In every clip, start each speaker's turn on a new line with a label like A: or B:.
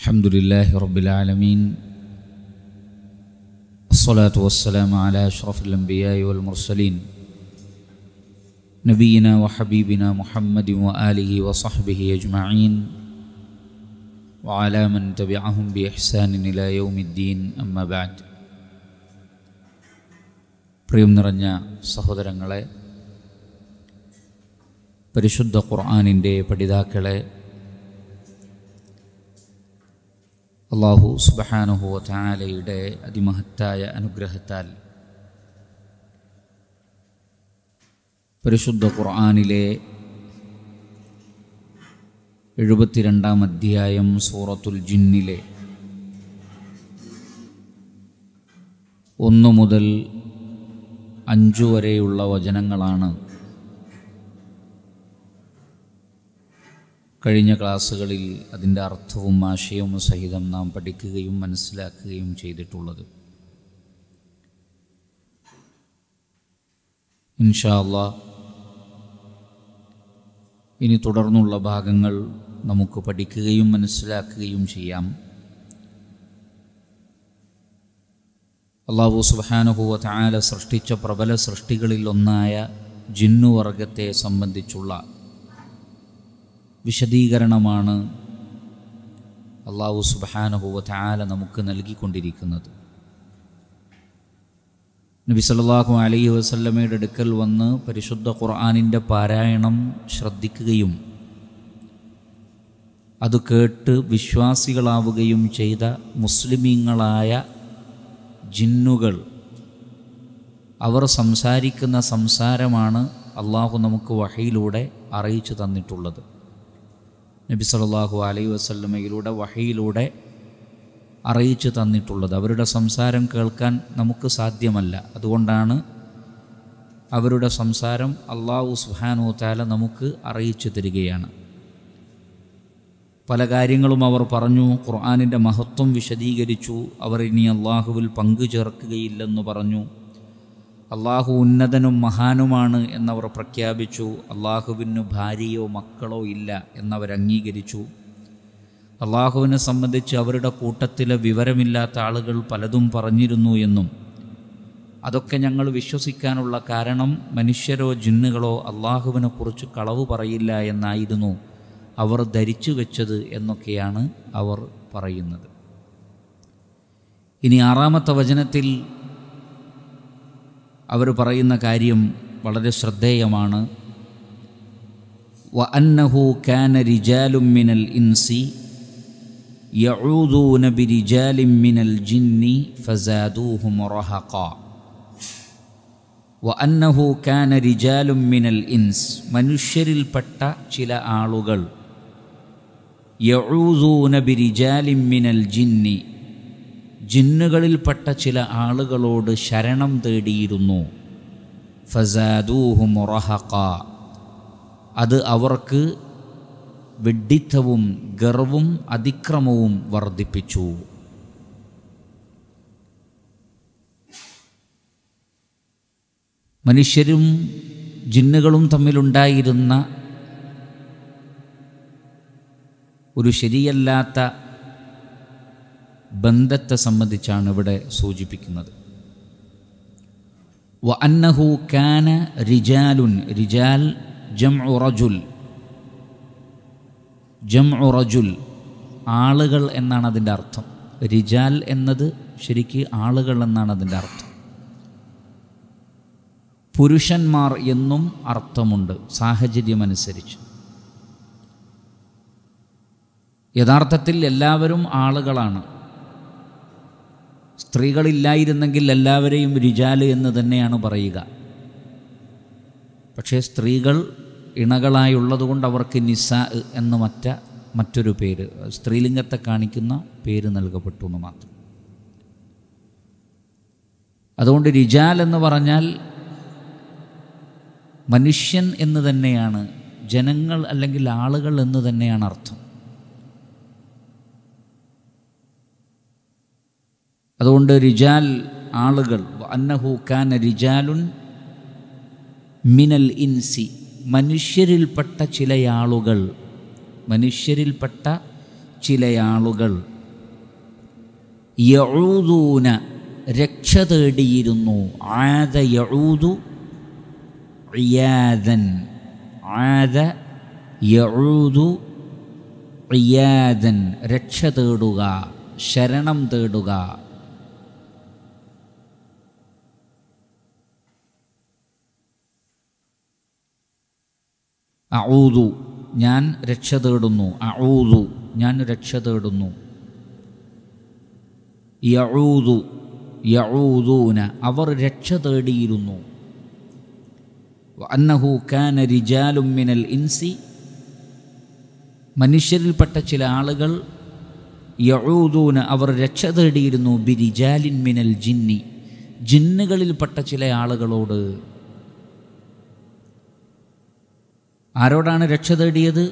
A: الحمد لله رب العالمين الصلاة والسلام على أشرف الأنبياء والمرسلين نبينا وحبيبنا محمد وآله وصحبه أجمعين وعلى من تبعهم بإحسان إلى يوم الدين أما بعد പ്രിയം നിറഞ്ഞ സഹോദരങ്ങളെ പരിശുദ്ധ ഖുർആാനിൻ്റെ പഠിതാക്കളെ അള്ളാഹു സുബഹാനുഹോ ചായാലയുടെ അതിമഹത്തായ അനുഗ്രഹത്താൽ പരിശുദ്ധ ഖുർആാനിലെ എഴുപത്തിരണ്ടാം അധ്യായം സൂറത്തുൽ ജിന്നിലെ ഒന്നു മുതൽ അഞ്ചു വരെയുള്ള വചനങ്ങളാണ് കഴിഞ്ഞ ക്ലാസ്സുകളിൽ അതിൻ്റെ അർത്ഥവും ആശയവും സഹിതം നാം പഠിക്കുകയും മനസ്സിലാക്കുകയും ചെയ്തിട്ടുള്ളത് ഇൻഷാല്ല ഇനി തുടർന്നുള്ള ഭാഗങ്ങൾ നമുക്ക് പഠിക്കുകയും മനസ്സിലാക്കുകയും ചെയ്യാം അള്ളാഹു സുബാനുഭൂവ താല സൃഷ്ടിച്ച പ്രബല സൃഷ്ടികളിൽ ഒന്നായ ജിന്നുവർഗത്തെ സംബന്ധിച്ചുള്ള വിശദീകരണമാണ് അള്ളാഹു സുബാനുഭവ നമുക്ക് നൽകിക്കൊണ്ടിരിക്കുന്നത് നബി സല്ലാഹു അലൈഹി വസല്ലമയുടെ അടുക്കൽ വന്ന് പരിശുദ്ധ ഖുർആാനിൻ്റെ പാരായണം ശ്രദ്ധിക്കുകയും അത് കേട്ട് വിശ്വാസികളാവുകയും ചെയ്ത മുസ്ലിമീങ്ങളായ ജിന്നുകൾ അവർ സംസാരിക്കുന്ന സംസാരമാണ് അള്ളാഹു നമുക്ക് വഹയിലൂടെ അറിയിച്ചു തന്നിട്ടുള്ളത് നബി സല്ലാഹു അലൈ വസല്ലമയിലൂടെ വഹയിലൂടെ അറിയിച്ചു തന്നിട്ടുള്ളത് അവരുടെ സംസാരം കേൾക്കാൻ നമുക്ക് സാധ്യമല്ല അതുകൊണ്ടാണ് അവരുടെ സംസാരം അള്ളാഹു സുഹാനു താല നമുക്ക് അറിയിച്ചു തരികയാണ് പല കാര്യങ്ങളും അവർ പറഞ്ഞു ഖുർആാനിൻ്റെ മഹത്വം വിശദീകരിച്ചു അവർ ഇനി അള്ളാഹുവിൽ പങ്കു ചേർക്കുകയില്ലെന്ന് പറഞ്ഞു അള്ളാഹു ഉന്നതനും മഹാനുമാണ് എന്നവർ പ്രഖ്യാപിച്ചു അള്ളാഹുവിന് ഭാര്യയോ മക്കളോ ഇല്ല എന്നവർ അംഗീകരിച്ചു അള്ളാഹുവിനെ സംബന്ധിച്ച് അവരുടെ കൂട്ടത്തിലെ വിവരമില്ലാത്ത ആളുകൾ പലതും പറഞ്ഞിരുന്നു എന്നും അതൊക്കെ ഞങ്ങൾ വിശ്വസിക്കാനുള്ള കാരണം മനുഷ്യരോ ജിന്നുകളോ അള്ളാഹുവിനെക്കുറിച്ച് കളവ് പറയില്ല എന്നായിരുന്നു അവർ ധരിച്ചു വെച്ചത് എന്നൊക്കെയാണ് അവർ പറയുന്നത് ഇനി ആറാമത്തെ വചനത്തിൽ അവർ പറയുന്ന കാര്യം വളരെ ശ്രദ്ധേയമാണ് വ കാന റിജാലും മിനൽ ഇൻസി യഊദൂന ബിരിജാലിം മിനൽ ജിന്നി ഫസാദൂഹും റഹഖ വ അന്നഹു കാന റിജാലും മിനൽ ഇൻസ് മനുഷ്യരിൽപ്പെട്ട ചില ആളുകൾ യഊദൂന ബിരിജാലിം മിനൽ ജിന്നി ജിന്നുകളിൽപ്പെട്ട ചില ആളുകളോട് ശരണം തേടിയിരുന്നു ഫസാദൂഹു മുറഹക്ക അത് അവർക്ക് വെഡിത്തവും ഗർവും അതിക്രമവും വർദ്ധിപ്പിച്ചു മനുഷ്യരും ജിന്നുകളും തമ്മിലുണ്ടായിരുന്ന ഒരു ശരിയല്ലാത്ത ബന്ധത്തെ സംബന്ധിച്ചാണ് ഇവിടെ സൂചിപ്പിക്കുന്നത് വ അന്നഹു കാന റിജാലുൻ റിജാൽ ജം ഉറജുൽ ജം ഉറജുൽ ആളുകൾ എന്നാണ് അതിൻ്റെ അർത്ഥം റിജാൽ എന്നത് ശരിക്ക് ആളുകൾ എന്നാണ് അതിൻ്റെ അർത്ഥം പുരുഷന്മാർ എന്നും അർത്ഥമുണ്ട് സാഹചര്യമനുസരിച്ച് യഥാർത്ഥത്തിൽ എല്ലാവരും ആളുകളാണ് സ്ത്രീകളില്ലായിരുന്നെങ്കിൽ എല്ലാവരെയും രിജാല് എന്ന് തന്നെയാണ് പറയുക പക്ഷേ സ്ത്രീകൾ ഇണകളായുള്ളതുകൊണ്ട് അവർക്ക് നിസ എന്ന മറ്റ മറ്റൊരു പേര് സ്ത്രീലിംഗത്തെ കാണിക്കുന്ന പേര് നൽകപ്പെട്ടു എന്ന് മാത്രം അതുകൊണ്ട് രിജാൽ എന്ന് പറഞ്ഞാൽ മനുഷ്യൻ എന്ന് തന്നെയാണ് ജനങ്ങൾ അല്ലെങ്കിൽ ആളുകൾ എന്ന് തന്നെയാണ് അർത്ഥം അതുകൊണ്ട് റിജാൽ ആളുകൾ അന്നഹു കാന റിജാലുൻ മിനൽ ഇൻസി മനുഷ്യരിൽപ്പെട്ട ചില ആളുകൾ മനുഷ്യരിൽപ്പെട്ട ചില ആളുകൾ രക്ഷ തേടിയിരുന്നു ആദ യഴൂദു റിയാദൻ ആദ യഴൂദു റിയാദൻ രക്ഷ തേടുക ശരണം തേടുക അഊതു ഞാൻ രക്ഷ തേടുന്നു അഊതു ഞാൻ രക്ഷ തേടുന്നു യഊതു യഊദൂന അവർ രക്ഷ തേടിയിരുന്നു അന്നഹു കാന റിജാലുമിനൽ മിനൽ ഇൻസി മനുഷ്യരിൽപ്പെട്ട ചില ആളുകൾ യഴൂദൂന അവർ രക്ഷ തേടിയിരുന്നു ബിരിജാലിൻ മിനൽ ജിന്നി ജിന്നുകളിൽപ്പെട്ട ചില ആളുകളോട് ആരോടാണ് രക്ഷ തേടിയത്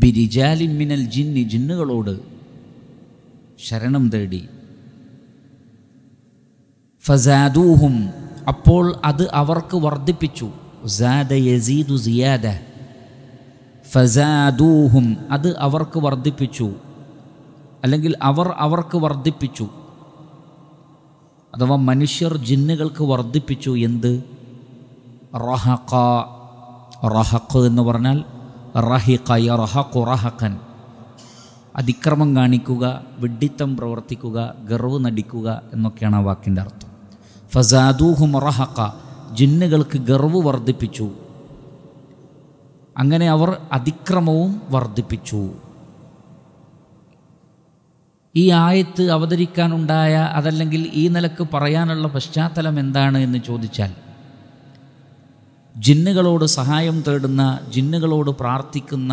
A: ബിരിജാലിമിനൽ ജിന്നി ജിന്നുകളോട് ശരണം തേടി ഫസാദൂഹും അപ്പോൾ അത് അവർക്ക് വർദ്ധിപ്പിച്ചു യസീദു സിയാദ ഫസാദൂഹും അത് അവർക്ക് വർദ്ധിപ്പിച്ചു അല്ലെങ്കിൽ അവർ അവർക്ക് വർദ്ധിപ്പിച്ചു അഥവാ മനുഷ്യർ ജിന്നുകൾക്ക് വർദ്ധിപ്പിച്ചു എന്ത് റഹഖ റഹക്ക് എന്ന് പറഞ്ഞാൽ റഹിഖ റഹഖു റഹഖൻ അതിക്രമം കാണിക്കുക വിഡിത്തം പ്രവർത്തിക്കുക ഗർവ് നടിക്കുക എന്നൊക്കെയാണ് ആ വാക്കിൻ്റെ അർത്ഥം ഫസാദൂഹും റഹക്ക ജിന്നുകൾക്ക് ഗർവ് വർദ്ധിപ്പിച്ചു അങ്ങനെ അവർ അതിക്രമവും വർദ്ധിപ്പിച്ചു ഈ ആയത്ത് അവതരിക്കാനുണ്ടായ അതല്ലെങ്കിൽ ഈ നിലക്ക് പറയാനുള്ള പശ്ചാത്തലം എന്താണ് എന്ന് ചോദിച്ചാൽ ജിന്നുകളോട് സഹായം തേടുന്ന ജിന്നുകളോട് പ്രാർത്ഥിക്കുന്ന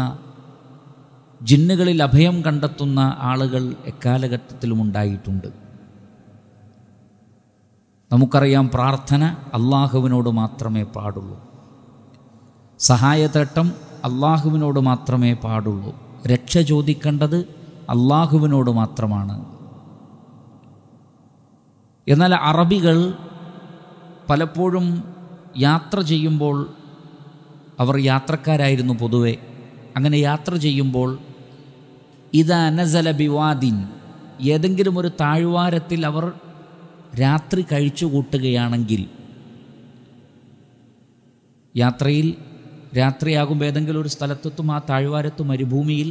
A: ജിന്നുകളിൽ അഭയം കണ്ടെത്തുന്ന ആളുകൾ എക്കാലഘട്ടത്തിലും ഉണ്ടായിട്ടുണ്ട് നമുക്കറിയാം പ്രാർത്ഥന അള്ളാഹുവിനോട് മാത്രമേ പാടുള്ളൂ സഹായതേട്ടം അള്ളാഹുവിനോട് മാത്രമേ പാടുള്ളൂ രക്ഷ ചോദിക്കേണ്ടത് അള്ളാഹുവിനോട് മാത്രമാണ് എന്നാൽ അറബികൾ പലപ്പോഴും യാത്ര ചെയ്യുമ്പോൾ അവർ യാത്രക്കാരായിരുന്നു പൊതുവെ അങ്ങനെ യാത്ര ചെയ്യുമ്പോൾ ഇത് അനസല ബിവാദിൻ ഏതെങ്കിലും ഒരു താഴ്വാരത്തിൽ അവർ രാത്രി കഴിച്ചു കൂട്ടുകയാണെങ്കിൽ യാത്രയിൽ രാത്രിയാകുമ്പോൾ ഏതെങ്കിലും ഒരു സ്ഥലത്തെത്തും ആ താഴ്വാരത്ത് മരുഭൂമിയിൽ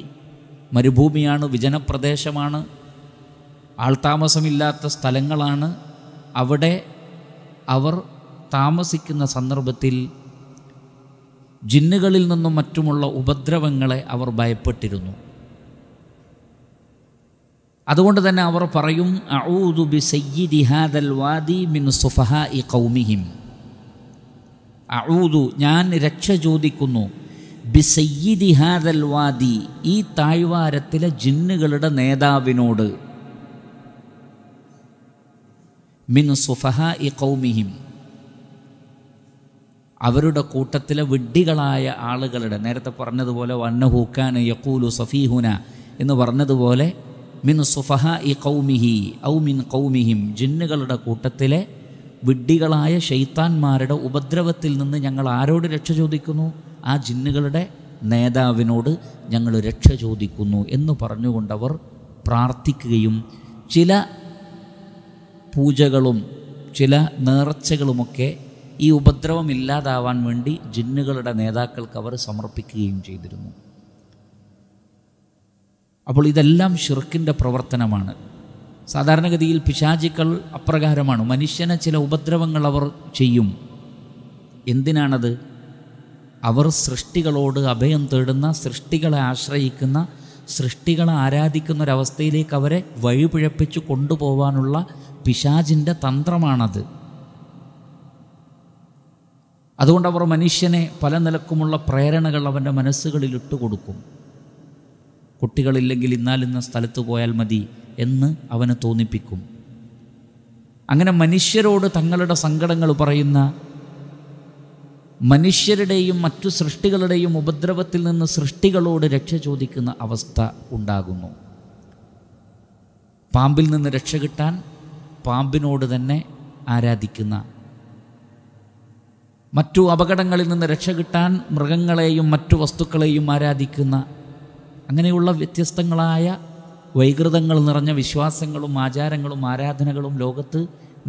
A: മരുഭൂമിയാണ് വിജനപ്രദേശമാണ് ആൾതാമസമില്ലാത്ത സ്ഥലങ്ങളാണ് അവിടെ അവർ താമസിക്കുന്ന സന്ദർഭത്തിൽ ജിന്നുകളിൽ നിന്നും മറ്റുമുള്ള ഉപദ്രവങ്ങളെ അവർ ഭയപ്പെട്ടിരുന്നു അതുകൊണ്ട് തന്നെ അവർ പറയും അഊദു ബി സയ്യിദി ഹാദൽ വാദി മിൻ സുഫഹ ഇ കൗമിഹിം അഊദു ഞാൻ രക്ഷ ചോദിക്കുന്നു ബി സയ്യിദി ഹാദൽ വാദി ഈ താഴ്വാരത്തിലെ ജിന്നുകളുടെ നേതാവിനോട് മിൻ സുഫഹ ഇ കൗമിഹിം അവരുടെ കൂട്ടത്തിലെ വിഡ്ഢികളായ ആളുകളുടെ നേരത്തെ പറഞ്ഞതുപോലെ വന്ന ഹൂക്കാൻ യക്കൂലു സഫീഹുന എന്ന് പറഞ്ഞതുപോലെ മിൻ സുഫഹ ഇ കൗമിഹി ഔ മിൻ കൗമിഹിം ജിന്നുകളുടെ കൂട്ടത്തിലെ വിഡ്ഢികളായ ഷെയ്ത്താന്മാരുടെ ഉപദ്രവത്തിൽ നിന്ന് ഞങ്ങൾ ആരോട് രക്ഷ ചോദിക്കുന്നു ആ ജിന്നുകളുടെ നേതാവിനോട് ഞങ്ങൾ രക്ഷ ചോദിക്കുന്നു എന്ന് പറഞ്ഞുകൊണ്ടവർ പ്രാർത്ഥിക്കുകയും ചില പൂജകളും ചില നേർച്ചകളുമൊക്കെ ഈ ഉപദ്രവം ഇല്ലാതാവാൻ വേണ്ടി ജിന്നുകളുടെ നേതാക്കൾക്ക് അവർ സമർപ്പിക്കുകയും ചെയ്തിരുന്നു അപ്പോൾ ഇതെല്ലാം ഷിർക്കിൻ്റെ പ്രവർത്തനമാണ് സാധാരണഗതിയിൽ പിശാചിക്കൾ അപ്രകാരമാണ് മനുഷ്യനെ ചില ഉപദ്രവങ്ങൾ അവർ ചെയ്യും എന്തിനാണത് അവർ സൃഷ്ടികളോട് അഭയം തേടുന്ന സൃഷ്ടികളെ ആശ്രയിക്കുന്ന സൃഷ്ടികളെ ആരാധിക്കുന്ന ഒരവസ്ഥയിലേക്ക് അവരെ വഴിപിഴപ്പിച്ച് കൊണ്ടുപോകാനുള്ള പിശാചിൻ്റെ തന്ത്രമാണത് അതുകൊണ്ട് അവർ മനുഷ്യനെ പല നിലക്കുമുള്ള പ്രേരണകൾ അവൻ്റെ മനസ്സുകളിൽ കൊടുക്കും കുട്ടികളില്ലെങ്കിൽ ഇന്നാലിന്ന സ്ഥലത്ത് പോയാൽ മതി എന്ന് അവന് തോന്നിപ്പിക്കും അങ്ങനെ മനുഷ്യരോട് തങ്ങളുടെ സങ്കടങ്ങൾ പറയുന്ന മനുഷ്യരുടെയും മറ്റു സൃഷ്ടികളുടെയും ഉപദ്രവത്തിൽ നിന്ന് സൃഷ്ടികളോട് രക്ഷ ചോദിക്കുന്ന അവസ്ഥ ഉണ്ടാകുന്നു പാമ്പിൽ നിന്ന് രക്ഷ കിട്ടാൻ പാമ്പിനോട് തന്നെ ആരാധിക്കുന്ന മറ്റു അപകടങ്ങളിൽ നിന്ന് രക്ഷ കിട്ടാൻ മൃഗങ്ങളെയും മറ്റു വസ്തുക്കളെയും ആരാധിക്കുന്ന അങ്ങനെയുള്ള വ്യത്യസ്തങ്ങളായ വൈകൃതങ്ങൾ നിറഞ്ഞ വിശ്വാസങ്ങളും ആചാരങ്ങളും ആരാധനകളും ലോകത്ത്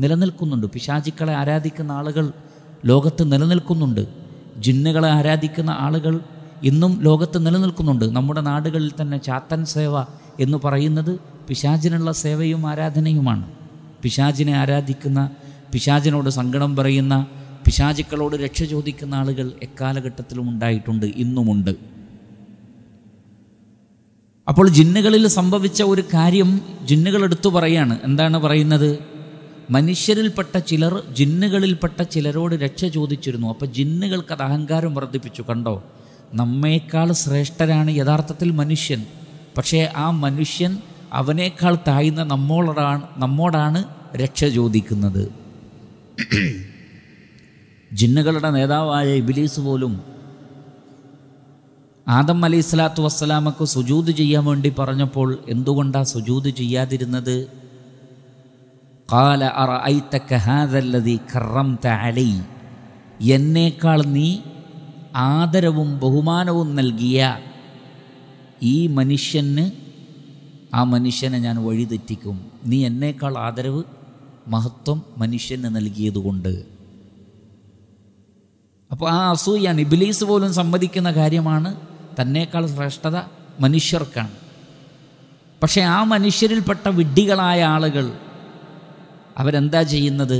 A: നിലനിൽക്കുന്നുണ്ട് പിശാചിക്കളെ ആരാധിക്കുന്ന ആളുകൾ ലോകത്ത് നിലനിൽക്കുന്നുണ്ട് ജിന്നുകളെ ആരാധിക്കുന്ന ആളുകൾ ഇന്നും ലോകത്ത് നിലനിൽക്കുന്നുണ്ട് നമ്മുടെ നാടുകളിൽ തന്നെ ചാത്തൻ സേവ എന്ന് പറയുന്നത് പിശാചിനുള്ള സേവയും ആരാധനയുമാണ് പിശാചിനെ ആരാധിക്കുന്ന പിശാചിനോട് സങ്കടം പറയുന്ന പിശാചുക്കളോട് രക്ഷ ചോദിക്കുന്ന ആളുകൾ എക്കാലഘട്ടത്തിലും ഉണ്ടായിട്ടുണ്ട് ഇന്നുമുണ്ട് അപ്പോൾ ജിന്നുകളിൽ സംഭവിച്ച ഒരു കാര്യം ജിന്നുകൾ എടുത്തു പറയാണ് എന്താണ് പറയുന്നത് മനുഷ്യരിൽപ്പെട്ട ചിലർ ജിന്നുകളിൽപ്പെട്ട ചിലരോട് രക്ഷ ചോദിച്ചിരുന്നു അപ്പോൾ ജിന്നുകൾക്ക് അത് അഹങ്കാരം വർദ്ധിപ്പിച്ചു കണ്ടോ നമ്മേക്കാൾ ശ്രേഷ്ഠരാണ് യഥാർത്ഥത്തിൽ മനുഷ്യൻ പക്ഷേ ആ മനുഷ്യൻ അവനേക്കാൾ താഴ്ന്ന നമ്മോളോടാണ് നമ്മോടാണ് രക്ഷ ചോദിക്കുന്നത് ജിന്നുകളുടെ നേതാവായ ഇബിലീസ് പോലും ആദം അലി സ്വലാത്തു വസ്സലാമക്ക് സുജൂത് ചെയ്യാൻ വേണ്ടി പറഞ്ഞപ്പോൾ എന്തുകൊണ്ടാണ് സുജൂത് ചെയ്യാതിരുന്നത് കാല അറ ഐത്തക്കഹാദല്ലതി കറം തലൈ എന്നേക്കാൾ നീ ആദരവും ബഹുമാനവും നൽകിയ ഈ മനുഷ്യന് ആ മനുഷ്യനെ ഞാൻ വഴിതെറ്റിക്കും നീ എന്നേക്കാൾ ആദരവ് മഹത്വം മനുഷ്യന് നൽകിയതുകൊണ്ട് അപ്പോൾ ആ അസൂയാണ് ഇബിലീസ് പോലും സമ്മതിക്കുന്ന കാര്യമാണ് തന്നേക്കാൾ ശ്രേഷ്ഠത മനുഷ്യർക്കാണ് പക്ഷേ ആ മനുഷ്യരിൽപ്പെട്ട വിഡ്ഢികളായ ആളുകൾ അവരെന്താ ചെയ്യുന്നത്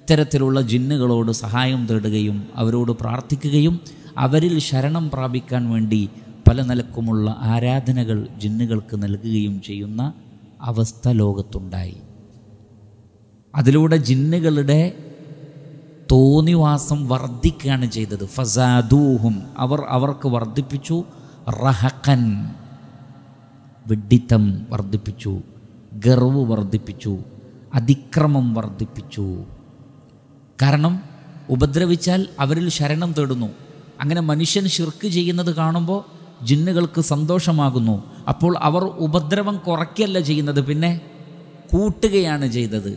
A: ഇത്തരത്തിലുള്ള ജിന്നുകളോട് സഹായം തേടുകയും അവരോട് പ്രാർത്ഥിക്കുകയും അവരിൽ ശരണം പ്രാപിക്കാൻ വേണ്ടി പല നിലക്കുമുള്ള ആരാധനകൾ ജിന്നുകൾക്ക് നൽകുകയും ചെയ്യുന്ന അവസ്ഥ ലോകത്തുണ്ടായി അതിലൂടെ ജിന്നുകളുടെ തോന്നിവാസം വർദ്ധിക്കുകയാണ് ചെയ്തത് ഫസാദൂഹും അവർ അവർക്ക് വർദ്ധിപ്പിച്ചു റഹക്കൻ വിഡിത്തം വർദ്ധിപ്പിച്ചു ഗർവ് വർദ്ധിപ്പിച്ചു അതിക്രമം വർദ്ധിപ്പിച്ചു കാരണം ഉപദ്രവിച്ചാൽ അവരിൽ ശരണം തേടുന്നു അങ്ങനെ മനുഷ്യൻ ഷിർക്ക് ചെയ്യുന്നത് കാണുമ്പോൾ ജിന്നുകൾക്ക് സന്തോഷമാകുന്നു അപ്പോൾ അവർ ഉപദ്രവം കുറയ്ക്കല്ല ചെയ്യുന്നത് പിന്നെ കൂട്ടുകയാണ് ചെയ്തത്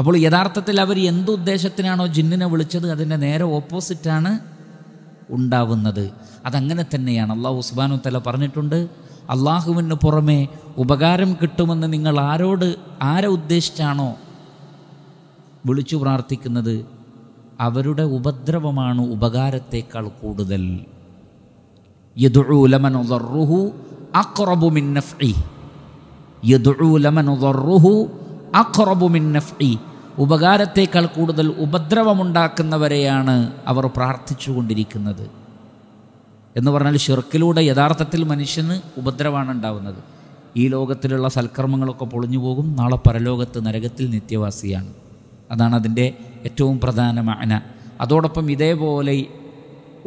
A: അപ്പോൾ യഥാർത്ഥത്തിൽ അവർ എന്തുദ്ദേശത്തിനാണോ ജിന്നിനെ വിളിച്ചത് അതിൻ്റെ നേരെ ഓപ്പോസിറ്റാണ് ഉണ്ടാവുന്നത് അതങ്ങനെ തന്നെയാണ് അള്ളാഹു ഉസ്ബാനു തല പറഞ്ഞിട്ടുണ്ട് അള്ളാഹുവിന് പുറമെ ഉപകാരം കിട്ടുമെന്ന് നിങ്ങൾ ആരോട് ആരെ ഉദ്ദേശിച്ചാണോ വിളിച്ചു പ്രാർത്ഥിക്കുന്നത് അവരുടെ ഉപദ്രവമാണ് ഉപകാരത്തേക്കാൾ കൂടുതൽ യദുലമനുഹു അക്രബുമിൻ യദുലമനുഹു അഖറബുമിൻ നഫ്ഇ ഉപകാരത്തേക്കാൾ കൂടുതൽ ഉപദ്രവമുണ്ടാക്കുന്നവരെയാണ് അവർ പ്രാർത്ഥിച്ചുകൊണ്ടിരിക്കുന്നത് എന്ന് പറഞ്ഞാൽ ഷിർക്കിലൂടെ യഥാർത്ഥത്തിൽ മനുഷ്യന് ഉപദ്രവമാണ് ഉണ്ടാവുന്നത് ഈ ലോകത്തിലുള്ള സൽക്കർമ്മങ്ങളൊക്കെ പൊളിഞ്ഞു പോകും നാളെ പരലോകത്ത് നരകത്തിൽ നിത്യവാസിയാണ് അതാണ് അതിൻ്റെ ഏറ്റവും പ്രധാന മാന അതോടൊപ്പം ഇതേപോലെ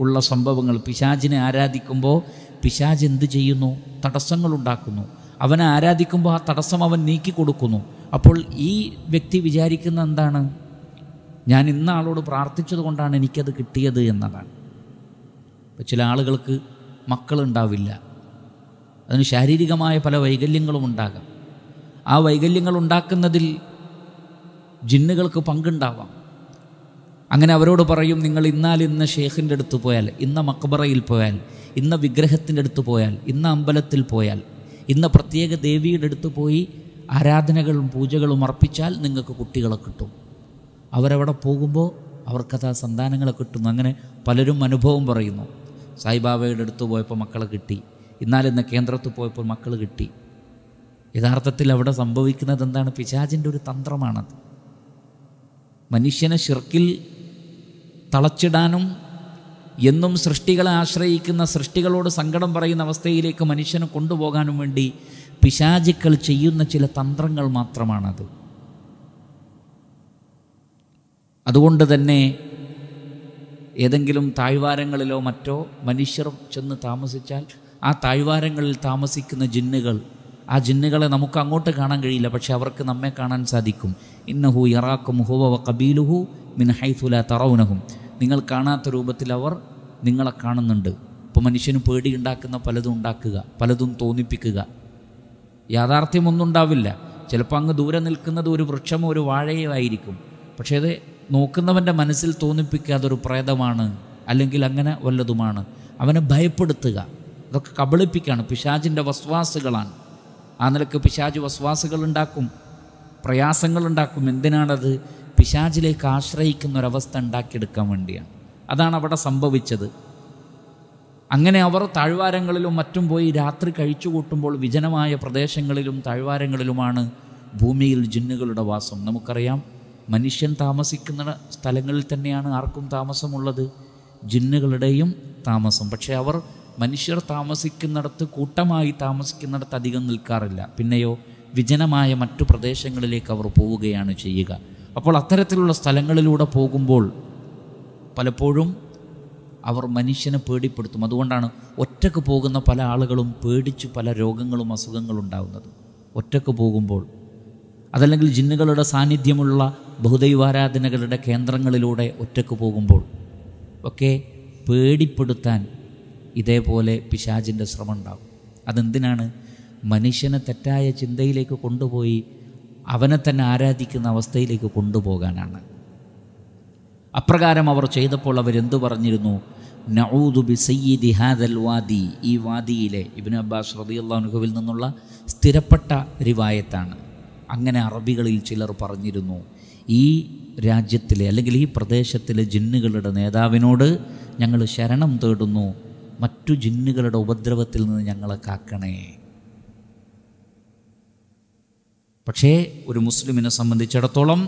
A: ഉള്ള സംഭവങ്ങൾ പിശാചിനെ ആരാധിക്കുമ്പോൾ പിശാജ് എന്ത് ചെയ്യുന്നു തടസ്സങ്ങളുണ്ടാക്കുന്നു അവനെ ആരാധിക്കുമ്പോൾ ആ തടസ്സം അവൻ നീക്കി കൊടുക്കുന്നു അപ്പോൾ ഈ വ്യക്തി വിചാരിക്കുന്ന എന്താണ് ഞാൻ ഇന്ന ആളോട് പ്രാർത്ഥിച്ചത് കൊണ്ടാണ് എനിക്കത് കിട്ടിയത് എന്നതാണ് ചില ആളുകൾക്ക് മക്കളുണ്ടാവില്ല അതിന് ശാരീരികമായ പല വൈകല്യങ്ങളും ഉണ്ടാകാം ആ വൈകല്യങ്ങൾ ഉണ്ടാക്കുന്നതിൽ ജിന്നുകൾക്ക് പങ്കുണ്ടാവാം അങ്ങനെ അവരോട് പറയും നിങ്ങൾ ഇന്നാൽ ഇന്ന് ഷേഖിൻ്റെ അടുത്ത് പോയാൽ ഇന്ന മക്ബറയിൽ പോയാൽ ഇന്ന വിഗ്രഹത്തിൻ്റെ അടുത്ത് പോയാൽ ഇന്ന അമ്പലത്തിൽ പോയാൽ ഇന്ന പ്രത്യേക ദേവിയുടെ അടുത്ത് പോയി ആരാധനകളും പൂജകളും അർപ്പിച്ചാൽ നിങ്ങൾക്ക് കുട്ടികളെ കിട്ടും അവരവിടെ പോകുമ്പോൾ അവർക്കത് ആ സന്താനങ്ങളെ കിട്ടുന്നു അങ്ങനെ പലരും അനുഭവം പറയുന്നു സായിബാബയുടെ അടുത്ത് പോയപ്പോൾ മക്കളെ കിട്ടി ഇന്നാലിന്ന് കേന്ദ്രത്തിൽ പോയപ്പോൾ മക്കൾ കിട്ടി യഥാർത്ഥത്തിൽ അവിടെ സംഭവിക്കുന്നത് എന്താണ് പിശാചിൻ്റെ ഒരു തന്ത്രമാണത് മനുഷ്യനെ ഷിർക്കിൽ തളച്ചിടാനും എന്നും സൃഷ്ടികളെ ആശ്രയിക്കുന്ന സൃഷ്ടികളോട് സങ്കടം പറയുന്ന അവസ്ഥയിലേക്ക് മനുഷ്യനെ കൊണ്ടുപോകാനും വേണ്ടി പിശാചുക്കൾ ചെയ്യുന്ന ചില തന്ത്രങ്ങൾ മാത്രമാണത് അതുകൊണ്ട് തന്നെ ഏതെങ്കിലും താഴ്വാരങ്ങളിലോ മറ്റോ മനുഷ്യർ ചെന്ന് താമസിച്ചാൽ ആ താഴ്വാരങ്ങളിൽ താമസിക്കുന്ന ജിന്നുകൾ ആ ജിന്നുകളെ നമുക്ക് അങ്ങോട്ട് കാണാൻ കഴിയില്ല പക്ഷെ അവർക്ക് നമ്മെ കാണാൻ സാധിക്കും ഇന്നഹു ഇറാക്കും ഹുവ കബീലുഹു മിൻ ഹൈഫുല തറൗനഹും നിങ്ങൾ കാണാത്ത രൂപത്തിൽ അവർ നിങ്ങളെ കാണുന്നുണ്ട് ഇപ്പോൾ മനുഷ്യന് ഉണ്ടാക്കുന്ന പലതും ഉണ്ടാക്കുക പലതും തോന്നിപ്പിക്കുക യാഥാർത്ഥ്യമൊന്നുണ്ടാവില്ല ചിലപ്പോൾ അങ്ങ് ദൂരെ നിൽക്കുന്നത് ഒരു വൃക്ഷമോ ഒരു വാഴയോ ആയിരിക്കും പക്ഷേ അത് നോക്കുന്നവൻ്റെ മനസ്സിൽ തോന്നിപ്പിക്കുക പ്രേതമാണ് അല്ലെങ്കിൽ അങ്ങനെ വല്ലതുമാണ് അവനെ ഭയപ്പെടുത്തുക അതൊക്കെ കബളിപ്പിക്കുകയാണ് പിശാചിൻ്റെ വസ്വാസുകളാണ് ആ നിലക്ക് പിശാജ് വസ്വാസുകൾ ഉണ്ടാക്കും പ്രയാസങ്ങൾ ഉണ്ടാക്കും എന്തിനാണത് പിശാജിലേക്ക് ആശ്രയിക്കുന്നൊരവസ്ഥ ഉണ്ടാക്കിയെടുക്കാൻ വേണ്ടിയാണ് അതാണ് അവിടെ സംഭവിച്ചത് അങ്ങനെ അവർ താഴ്വാരങ്ങളിലും മറ്റും പോയി രാത്രി കഴിച്ചു കൂട്ടുമ്പോൾ വിജനമായ പ്രദേശങ്ങളിലും താഴ്വാരങ്ങളിലുമാണ് ഭൂമിയിൽ ജിന്നുകളുടെ വാസം നമുക്കറിയാം മനുഷ്യൻ താമസിക്കുന്ന സ്ഥലങ്ങളിൽ തന്നെയാണ് ആർക്കും താമസമുള്ളത് ജിന്നുകളുടെയും താമസം പക്ഷേ അവർ മനുഷ്യർ താമസിക്കുന്നിടത്ത് കൂട്ടമായി താമസിക്കുന്നിടത്ത് അധികം നിൽക്കാറില്ല പിന്നെയോ വിജനമായ മറ്റു പ്രദേശങ്ങളിലേക്ക് അവർ പോവുകയാണ് ചെയ്യുക അപ്പോൾ അത്തരത്തിലുള്ള സ്ഥലങ്ങളിലൂടെ പോകുമ്പോൾ പലപ്പോഴും അവർ മനുഷ്യനെ പേടിപ്പെടുത്തും അതുകൊണ്ടാണ് ഒറ്റക്ക് പോകുന്ന പല ആളുകളും പേടിച്ച് പല രോഗങ്ങളും അസുഖങ്ങളും ഉണ്ടാകുന്നത് ഒറ്റക്ക് പോകുമ്പോൾ അതല്ലെങ്കിൽ ജിന്നുകളുടെ സാന്നിധ്യമുള്ള ബഹുദൈവാരാധനകളുടെ കേന്ദ്രങ്ങളിലൂടെ ഒറ്റക്ക് പോകുമ്പോൾ ഒക്കെ പേടിപ്പെടുത്താൻ ഇതേപോലെ പിശാചിൻ്റെ ശ്രമം ഉണ്ടാകും അതെന്തിനാണ് മനുഷ്യനെ തെറ്റായ ചിന്തയിലേക്ക് കൊണ്ടുപോയി അവനെ തന്നെ ആരാധിക്കുന്ന അവസ്ഥയിലേക്ക് കൊണ്ടുപോകാനാണ് അപ്രകാരം അവർ ചെയ്തപ്പോൾ അവരെന്തു പറഞ്ഞിരുന്നു നഊദു ബി സയ്യിദി ഹാദൽ വാദി ഈ വാദിയിലെ ഇബിന് അബ്ബാസ് റതിയുള്ളാഹുവിൽ നിന്നുള്ള സ്ഥിരപ്പെട്ട റിവായത്താണ് അങ്ങനെ അറബികളിൽ ചിലർ പറഞ്ഞിരുന്നു ഈ രാജ്യത്തിലെ അല്ലെങ്കിൽ ഈ പ്രദേശത്തിലെ ജിന്നുകളുടെ നേതാവിനോട് ഞങ്ങൾ ശരണം തേടുന്നു മറ്റു ജിന്നുകളുടെ ഉപദ്രവത്തിൽ നിന്ന് ഞങ്ങളെ കാക്കണേ പക്ഷേ ഒരു മുസ്ലിമിനെ സംബന്ധിച്ചിടത്തോളം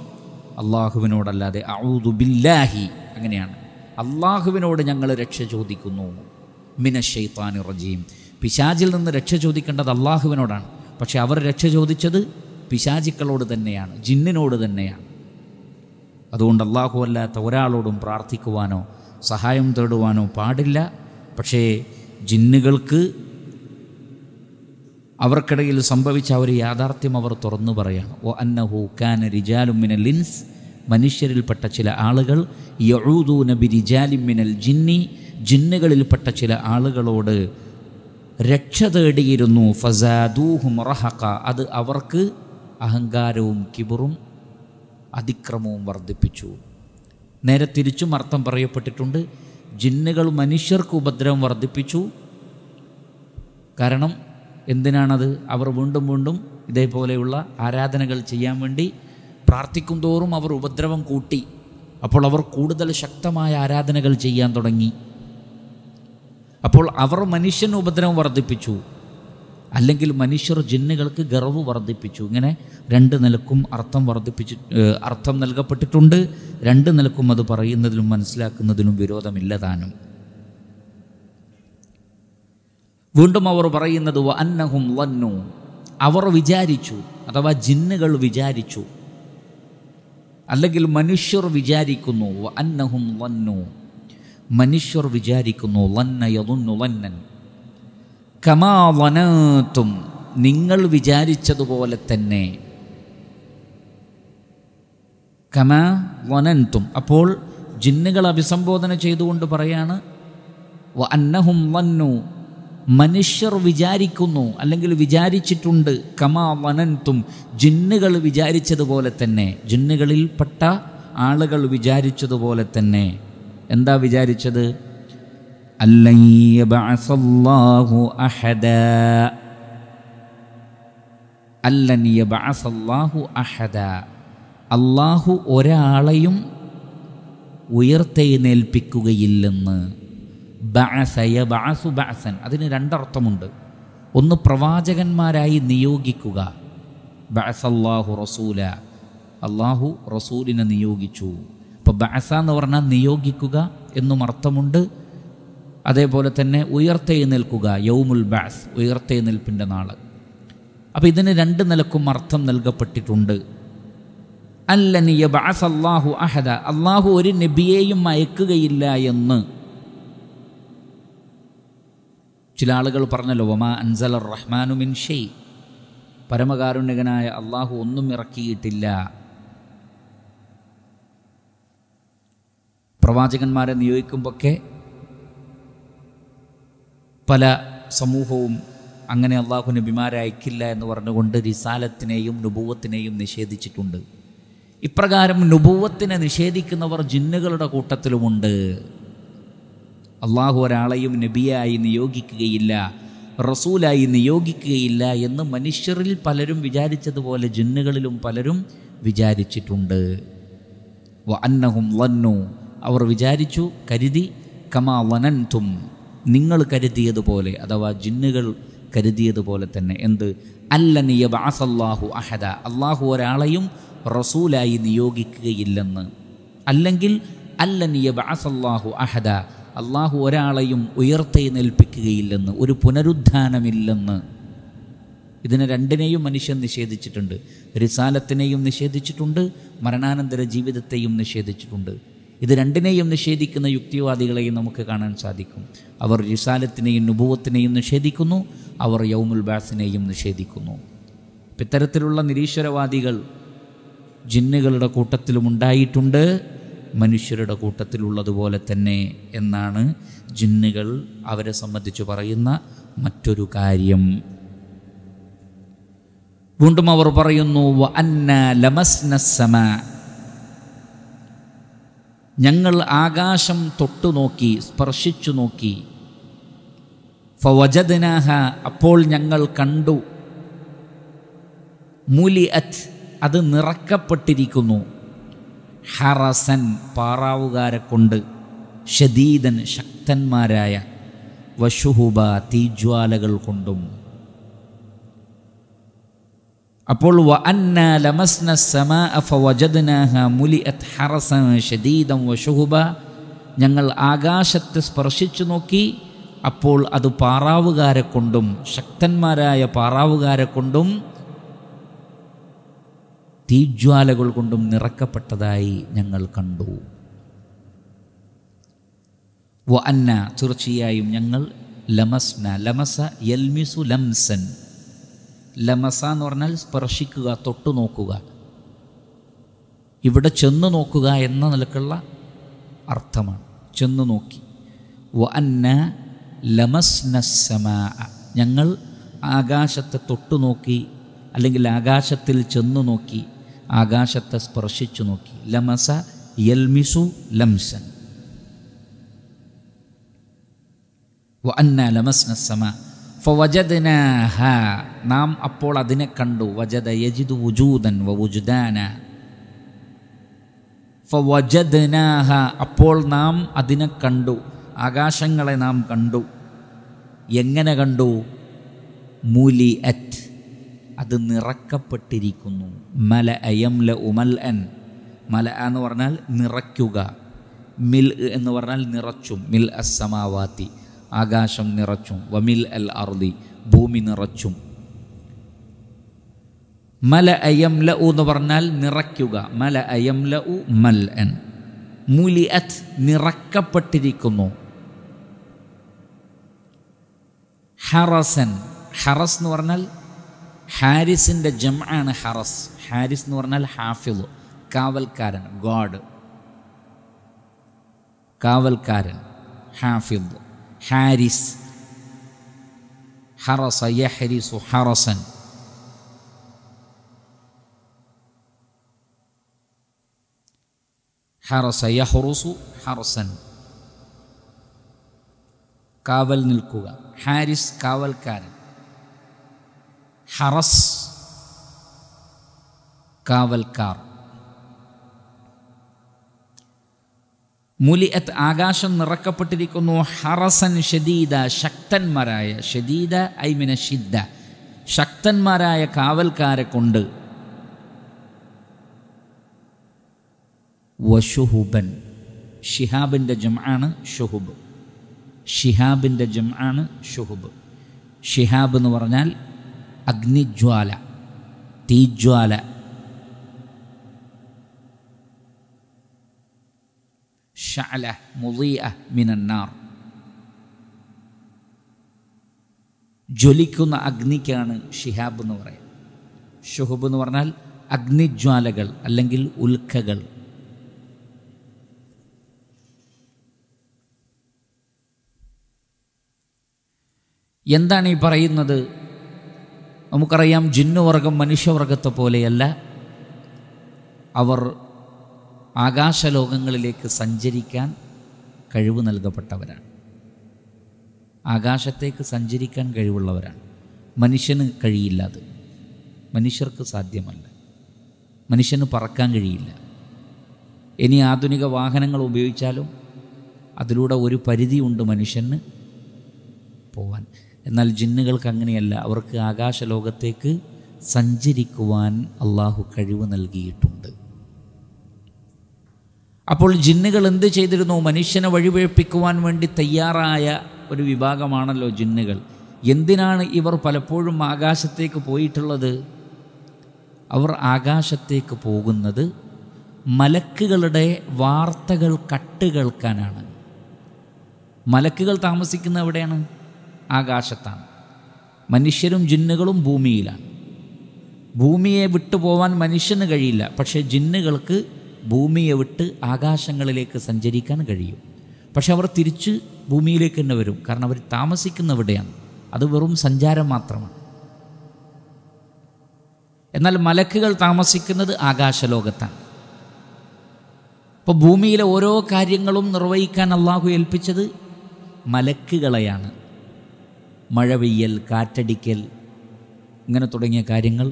A: അള്ളാഹുവിനോടല്ലാതെ ഔദു ബില്ലാഹി അങ്ങനെയാണ് അള്ളാഹുവിനോട് ഞങ്ങൾ രക്ഷ ചോദിക്കുന്നു മിന റജീം പിശാചിൽ നിന്ന് രക്ഷ ചോദിക്കേണ്ടത് അള്ളാഹുവിനോടാണ് പക്ഷേ അവർ രക്ഷ ചോദിച്ചത് പിശാചിക്കളോട് തന്നെയാണ് ജിന്നിനോട് തന്നെയാണ് അതുകൊണ്ട് അള്ളാഹു അല്ലാത്ത ഒരാളോടും പ്രാർത്ഥിക്കുവാനോ സഹായം തേടുവാനോ പാടില്ല പക്ഷേ ജിന്നുകൾക്ക് അവർക്കിടയിൽ സംഭവിച്ച ഒരു യാഥാർത്ഥ്യം അവർ തുറന്നു പറയാണ് ഓ അന്നഹു കാൻ റിജാലുമിന ലിൻസ് മനുഷ്യരിൽപ്പെട്ട ചില ആളുകൾ യഴൂദൂ നബിരി ജാലിമിനൽ ജിന്നി ജിന്നുകളിൽപ്പെട്ട ചില ആളുകളോട് രക്ഷ തേടിയിരുന്നു ഫസാദൂഹു മറഹക്ക അത് അവർക്ക് അഹങ്കാരവും കിബറും അതിക്രമവും വർദ്ധിപ്പിച്ചു നേരെ തിരിച്ചും അർത്ഥം പറയപ്പെട്ടിട്ടുണ്ട് ജിന്നുകൾ മനുഷ്യർക്ക് ഉപദ്രവം വർദ്ധിപ്പിച്ചു കാരണം എന്തിനാണത് അവർ വീണ്ടും വീണ്ടും ഇതേപോലെയുള്ള ആരാധനകൾ ചെയ്യാൻ വേണ്ടി പ്രാർത്ഥിക്കും തോറും അവർ ഉപദ്രവം കൂട്ടി അപ്പോൾ അവർ കൂടുതൽ ശക്തമായ ആരാധനകൾ ചെയ്യാൻ തുടങ്ങി അപ്പോൾ അവർ മനുഷ്യൻ ഉപദ്രവം വർദ്ധിപ്പിച്ചു അല്ലെങ്കിൽ മനുഷ്യർ ജിന്നുകൾക്ക് ഗർവ് വർദ്ധിപ്പിച്ചു ഇങ്ങനെ രണ്ട് നിലക്കും അർത്ഥം വർദ്ധിപ്പിച്ചു അർത്ഥം നൽകപ്പെട്ടിട്ടുണ്ട് രണ്ട് നിലക്കും അത് പറയുന്നതിലും മനസ്സിലാക്കുന്നതിലും വിരോധമില്ല താനും വീണ്ടും അവർ പറയുന്നത് അന്നഹും വന്നു അവർ വിചാരിച്ചു അഥവാ ജിന്നുകൾ വിചാരിച്ചു അല്ലെങ്കിൽ മനുഷ്യർ വിചാരിക്കുന്നു അന്നഹും വന്നു മനുഷ്യർ വിചാരിക്കുന്നു വന്ന യതുന്നു വന്നൻ കമാ നിങ്ങൾ വിചാരിച്ചതുപോലെ തന്നെ കമാ വനന്തും അപ്പോൾ ജിന്നുകൾ അഭിസംബോധന ചെയ്തുകൊണ്ട് പറയാണ് അന്നഹും വന്നു മനുഷ്യർ വിചാരിക്കുന്നു അല്ലെങ്കിൽ വിചാരിച്ചിട്ടുണ്ട് കമാ വനന്തും ജിന്നുകൾ വിചാരിച്ചതുപോലെ തന്നെ ജിന്നുകളിൽപ്പെട്ട ആളുകൾ വിചാരിച്ചതുപോലെ തന്നെ എന്താ വിചാരിച്ചത് അള്ളാഹു ഒരാളെയും ഉയർത്തെഴുന്നേൽപ്പിക്കുകയില്ലെന്ന് ബഅസയ ബഅസു ബഅസൻ അതിന് രണ്ടർത്ഥമുണ്ട് ഒന്ന് പ്രവാചകന്മാരായി നിയോഗിക്കുക ബഅസല്ലാഹു റസൂല അള്ളാഹു റസൂലിനെ നിയോഗിച്ചു അപ്പോൾ ബഅസ എന്ന് പറഞ്ഞാൽ നിയോഗിക്കുക എന്നും അർത്ഥമുണ്ട് അതേപോലെ തന്നെ ഉയർത്തെഴുന്നേൽക്കുക യൗമുൽ ബാസ് നിൽപ്പിൻ്റെ നാൾ അപ്പോൾ ഇതിന് രണ്ട് നിലക്കും അർത്ഥം നൽകപ്പെട്ടിട്ടുണ്ട് അല്ലനിയ ബാസ് അള്ളാഹു അഹദ അള്ളാഹു ഒരു നബിയെയും അയക്കുകയില്ല എന്ന് ചില ആളുകൾ പറഞ്ഞല്ലോ ഒമാ അൻസൽ റഹ്മാനു മിൻ ഷെയ് പരമകാരുണ്യകനായ അള്ളാഹു ഒന്നും ഇറക്കിയിട്ടില്ല പ്രവാചകന്മാരെ നിയോഗിക്കുമ്പോഴൊക്കെ പല സമൂഹവും അങ്ങനെ അള്ളാഹു നബിമാരെ അയക്കില്ല എന്ന് പറഞ്ഞുകൊണ്ട് റിസാലത്തിനെയും നുപൂവത്തിനെയും നിഷേധിച്ചിട്ടുണ്ട് ഇപ്രകാരം നുപൂവത്തിനെ നിഷേധിക്കുന്നവർ ജിന്നുകളുടെ കൂട്ടത്തിലുമുണ്ട് അള്ളാഹു ഒരാളെയും നബിയായി നിയോഗിക്കുകയില്ല റസൂലായി നിയോഗിക്കുകയില്ല എന്ന് മനുഷ്യരിൽ പലരും വിചാരിച്ചതുപോലെ ജിന്നുകളിലും പലരും വിചാരിച്ചിട്ടുണ്ട് അന്നഹും വന്നു അവർ വിചാരിച്ചു കരുതി കമാ വനന്തും നിങ്ങൾ കരുതിയതുപോലെ അഥവാ ജിന്നുകൾ കരുതിയതുപോലെ തന്നെ എന്ത് നിയ ബാസല്ലാഹു അഹദ അള്ളാഹു ഒരാളെയും റസൂലായി നിയോഗിക്കുകയില്ലെന്ന് അല്ലെങ്കിൽ നിയ ബാസല്ലാഹു അഹദ അള്ളാഹു ഒരാളെയും ഉയർത്തെഴുന്നേൽപ്പിക്കുകയില്ലെന്ന് ഒരു പുനരുദ്ധാനമില്ലെന്ന് ഇതിനെ രണ്ടിനെയും മനുഷ്യൻ നിഷേധിച്ചിട്ടുണ്ട് റിസാലത്തിനെയും നിഷേധിച്ചിട്ടുണ്ട് മരണാനന്തര ജീവിതത്തെയും നിഷേധിച്ചിട്ടുണ്ട് ഇത് രണ്ടിനെയും നിഷേധിക്കുന്ന യുക്തിവാദികളെയും നമുക്ക് കാണാൻ സാധിക്കും അവർ റിസാലത്തിനെയും നുഭവത്തിനെയും നിഷേധിക്കുന്നു അവർ യൗമുൽ ബാസിനെയും നിഷേധിക്കുന്നു ഇത്തരത്തിലുള്ള നിരീശ്വരവാദികൾ ജിന്നുകളുടെ കൂട്ടത്തിലും ഉണ്ടായിട്ടുണ്ട് മനുഷ്യരുടെ കൂട്ടത്തിലുള്ളതുപോലെ തന്നെ എന്നാണ് ജിന്നുകൾ അവരെ സംബന്ധിച്ച് പറയുന്ന മറ്റൊരു കാര്യം വീണ്ടും അവർ പറയുന്നു ഞങ്ങൾ ആകാശം തൊട്ടു നോക്കി സ്പർശിച്ചു നോക്കി ഫവജദനാഹ അപ്പോൾ ഞങ്ങൾ കണ്ടു മൂലി അത് നിറക്കപ്പെട്ടിരിക്കുന്നു ഹറസൻ പാറാവുകാരെ കൊണ്ട് ഷദീദൻ ശക്തന്മാരായ വശുഹുബ തീജ്വാലകൾ കൊണ്ടും അപ്പോൾ ഞങ്ങൾ ആകാശത്തെ സ്പർശിച്ചു നോക്കി അപ്പോൾ അത് പാറാവുകാരെ കൊണ്ടും ശക്തന്മാരായ പാറാവുകാരെ കൊണ്ടും തീജ്വാലകൾ കൊണ്ടും നിറക്കപ്പെട്ടതായി ഞങ്ങൾ കണ്ടു അന്ന തീർച്ചയായും ഞങ്ങൾ ലമസ്ന ലമസ യൽമിസു ലംസൻ ലമസ എന്ന് പറഞ്ഞാൽ സ്പർശിക്കുക തൊട്ടു നോക്കുക ഇവിടെ ചെന്ന് നോക്കുക എന്ന നിലക്കുള്ള അർത്ഥമാണ് ചെന്ന് നോക്കി വ അന്ന ലമസ്ന സമാ ഞങ്ങൾ ആകാശത്തെ തൊട്ടു നോക്കി അല്ലെങ്കിൽ ആകാശത്തിൽ ചെന്നു നോക്കി ആകാശത്തെ സ്പർശിച്ചു നോക്കി ലമസ യൽമിസു ലംസൻ അന്ന ലമസ്ന സമ ഫവജദ്നാഹ നാം അപ്പോൾ അതിനെ കണ്ടു വജദ യജിദു വുജൂദൻ വവുജുദാന ഫവജദ്നാഹ അപ്പോൾ നാം അതിനെ കണ്ടു ആകാശങ്ങളെ നാം കണ്ടു എങ്ങനെ കണ്ടു മൂലി അത് അത് നിറക്കപ്പെട്ടിരിക്കുന്നു മല അയം ല ഉമൽ അൻ മല എന്ന് പറഞ്ഞാൽ നിറയ്ക്കുക മിൽ എന്ന് പറഞ്ഞാൽ നിറച്ചും മിൽ അസമാവാത്തി ആകാശം നിറച്ചും വമിൽ അൽ അർദി ഭൂമി നിറച്ചും മല അയം ല ഉ എന്ന് പറഞ്ഞാൽ നിറയ്ക്കുക മല അയം ല ഉ മൽ അൻ മുലി അത് നിറക്കപ്പെട്ടിരിക്കുന്നു ഹറസൻ ഹറസ് എന്ന് പറഞ്ഞാൽ ഹാരിസിൻ്റെ ജം ആണ് ഹറസ് ഹാരിസ് എന്ന് പറഞ്ഞാൽ ഹാഫിള് കാവൽക്കാരൻ ഗോഡ് കാവൽക്കാരൻ ഹാഫിദ് ഹാരിസ് ഹറസ യഹരിസു ഹറസൻ ഹറസ യഹറുസു ഹറസൻ കാവൽ നിൽക്കുക ഹാരിസ് കാവൽക്കാരൻ ഹറസ് കാവൽക്കാർ മുലിഅത്ത് ആകാശം നിറക്കപ്പെട്ടിരിക്കുന്നു ഹറസൻ ഷദീദ ശക്തന്മാരായ ഷദീദ ഐമിന ഷിദ്ദ ശക്തന്മാരായ കാവൽക്കാരെ കൊണ്ട് വഷുഹുബൻ ഷിഹാബിൻ്റെ ജംആാണ് ഷുഹുബ് ഷിഹാബിൻ്റെ ജംആാണ് ഷുഹുബ് ഷിഹാബ് എന്ന് പറഞ്ഞാൽ അഗ്നിജ്വാല തീജ്വാല ഷഅല മുളിയ മിനന്നാർ ജ്വലിക്കുന്ന അഗ്നിക്കാണ് ഷിഹാബ് എന്ന് പറയുക ഷുഹബ് എന്ന് പറഞ്ഞാൽ അഗ്നിജ്വാലകൾ അല്ലെങ്കിൽ ഉൽക്കകൾ എന്താണ് ഈ പറയുന്നത് നമുക്കറിയാം ജിന്നുവർഗം മനുഷ്യവർഗത്തെ പോലെയല്ല അവർ ആകാശലോകങ്ങളിലേക്ക് സഞ്ചരിക്കാൻ കഴിവ് നൽകപ്പെട്ടവരാണ് ആകാശത്തേക്ക് സഞ്ചരിക്കാൻ കഴിവുള്ളവരാണ് മനുഷ്യന് കഴിയില്ല അത് മനുഷ്യർക്ക് സാധ്യമല്ല മനുഷ്യന് പറക്കാൻ കഴിയില്ല ഇനി ആധുനിക വാഹനങ്ങൾ ഉപയോഗിച്ചാലും അതിലൂടെ ഒരു പരിധിയുണ്ട് മനുഷ്യന് പോവാൻ എന്നാൽ ജിന്നുകൾക്ക് അങ്ങനെയല്ല അവർക്ക് ആകാശലോകത്തേക്ക് സഞ്ചരിക്കുവാൻ അള്ളാഹു കഴിവ് നൽകിയിട്ടുണ്ട് അപ്പോൾ ജിന്നുകൾ എന്ത് ചെയ്തിരുന്നു മനുഷ്യനെ വഴിപഴപ്പിക്കുവാൻ വേണ്ടി തയ്യാറായ ഒരു വിഭാഗമാണല്ലോ ജിന്നുകൾ എന്തിനാണ് ഇവർ പലപ്പോഴും ആകാശത്തേക്ക് പോയിട്ടുള്ളത് അവർ ആകാശത്തേക്ക് പോകുന്നത് മലക്കുകളുടെ വാർത്തകൾ കട്ട് കേൾക്കാനാണ് മലക്കുകൾ താമസിക്കുന്നത് എവിടെയാണ് ആകാശത്താണ് മനുഷ്യരും ജിന്നുകളും ഭൂമിയിലാണ് ഭൂമിയെ വിട്ടുപോവാൻ മനുഷ്യന് കഴിയില്ല പക്ഷേ ജിന്നുകൾക്ക് ഭൂമിയെ വിട്ട് ആകാശങ്ങളിലേക്ക് സഞ്ചരിക്കാൻ കഴിയും പക്ഷെ അവർ തിരിച്ച് ഭൂമിയിലേക്ക് തന്നെ വരും കാരണം അവർ താമസിക്കുന്നവിടെയാണ് അത് വെറും സഞ്ചാരം മാത്രമാണ് എന്നാൽ മലക്കുകൾ താമസിക്കുന്നത് ആകാശലോകത്താണ് അപ്പോൾ ഭൂമിയിലെ ഓരോ കാര്യങ്ങളും നിർവഹിക്കാൻ അള്ളാഹു ഏൽപ്പിച്ചത് മലക്കുകളെയാണ് മഴ പെയ്യൽ കാറ്റടിക്കൽ ഇങ്ങനെ തുടങ്ങിയ കാര്യങ്ങൾ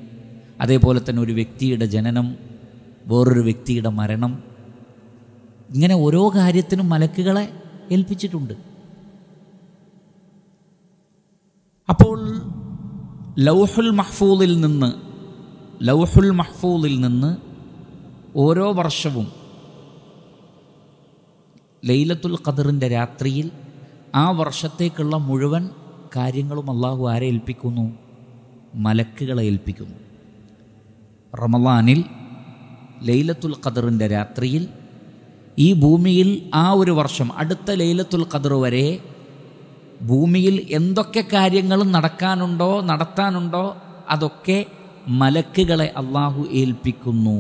A: അതേപോലെ തന്നെ ഒരു വ്യക്തിയുടെ ജനനം വേറൊരു വ്യക്തിയുടെ മരണം ഇങ്ങനെ ഓരോ കാര്യത്തിനും മലക്കുകളെ ഏൽപ്പിച്ചിട്ടുണ്ട് അപ്പോൾ ലൗഹുൽ മഹ്ഫൂലിൽ നിന്ന് ലൗഹുൽ മഹ്ഫൂലിൽ നിന്ന് ഓരോ വർഷവും ലൈലത്തുൽ ഖദറിൻ്റെ രാത്രിയിൽ ആ വർഷത്തേക്കുള്ള മുഴുവൻ കാര്യങ്ങളും അള്ളാഹു ആരെ ഏൽപ്പിക്കുന്നു മലക്കുകളെ ഏൽപ്പിക്കുന്നു റമലാനിൽ ലൈലത്തുൽ ഖദറിൻ്റെ രാത്രിയിൽ ഈ ഭൂമിയിൽ ആ ഒരു വർഷം അടുത്ത ലൈലത്തുൽ ഖദർ വരെ ഭൂമിയിൽ എന്തൊക്കെ കാര്യങ്ങൾ നടക്കാനുണ്ടോ നടത്താനുണ്ടോ അതൊക്കെ മലക്കുകളെ അള്ളാഹു ഏൽപ്പിക്കുന്നു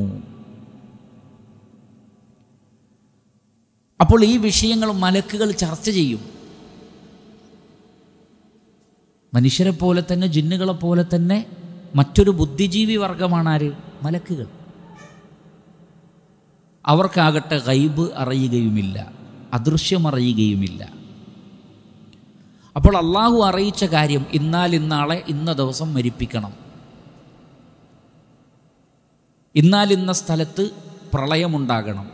A: അപ്പോൾ ഈ വിഷയങ്ങൾ മലക്കുകൾ ചർച്ച ചെയ്യും മനുഷ്യരെ പോലെ തന്നെ ജിന്നുകളെ പോലെ തന്നെ മറ്റൊരു ബുദ്ധിജീവി വർഗമാണ് ആര് മലക്കുകൾ അവർക്കാകട്ടെ ഗൈബ് അറിയുകയുമില്ല അദൃശ്യം അറിയുകയുമില്ല അപ്പോൾ അള്ളാഹു അറിയിച്ച കാര്യം ഇന്നാൽ ഇന്നാളെ ഇന്ന ദിവസം മരിപ്പിക്കണം ഇന്നാൽ ഇന്ന സ്ഥലത്ത് പ്രളയമുണ്ടാകണം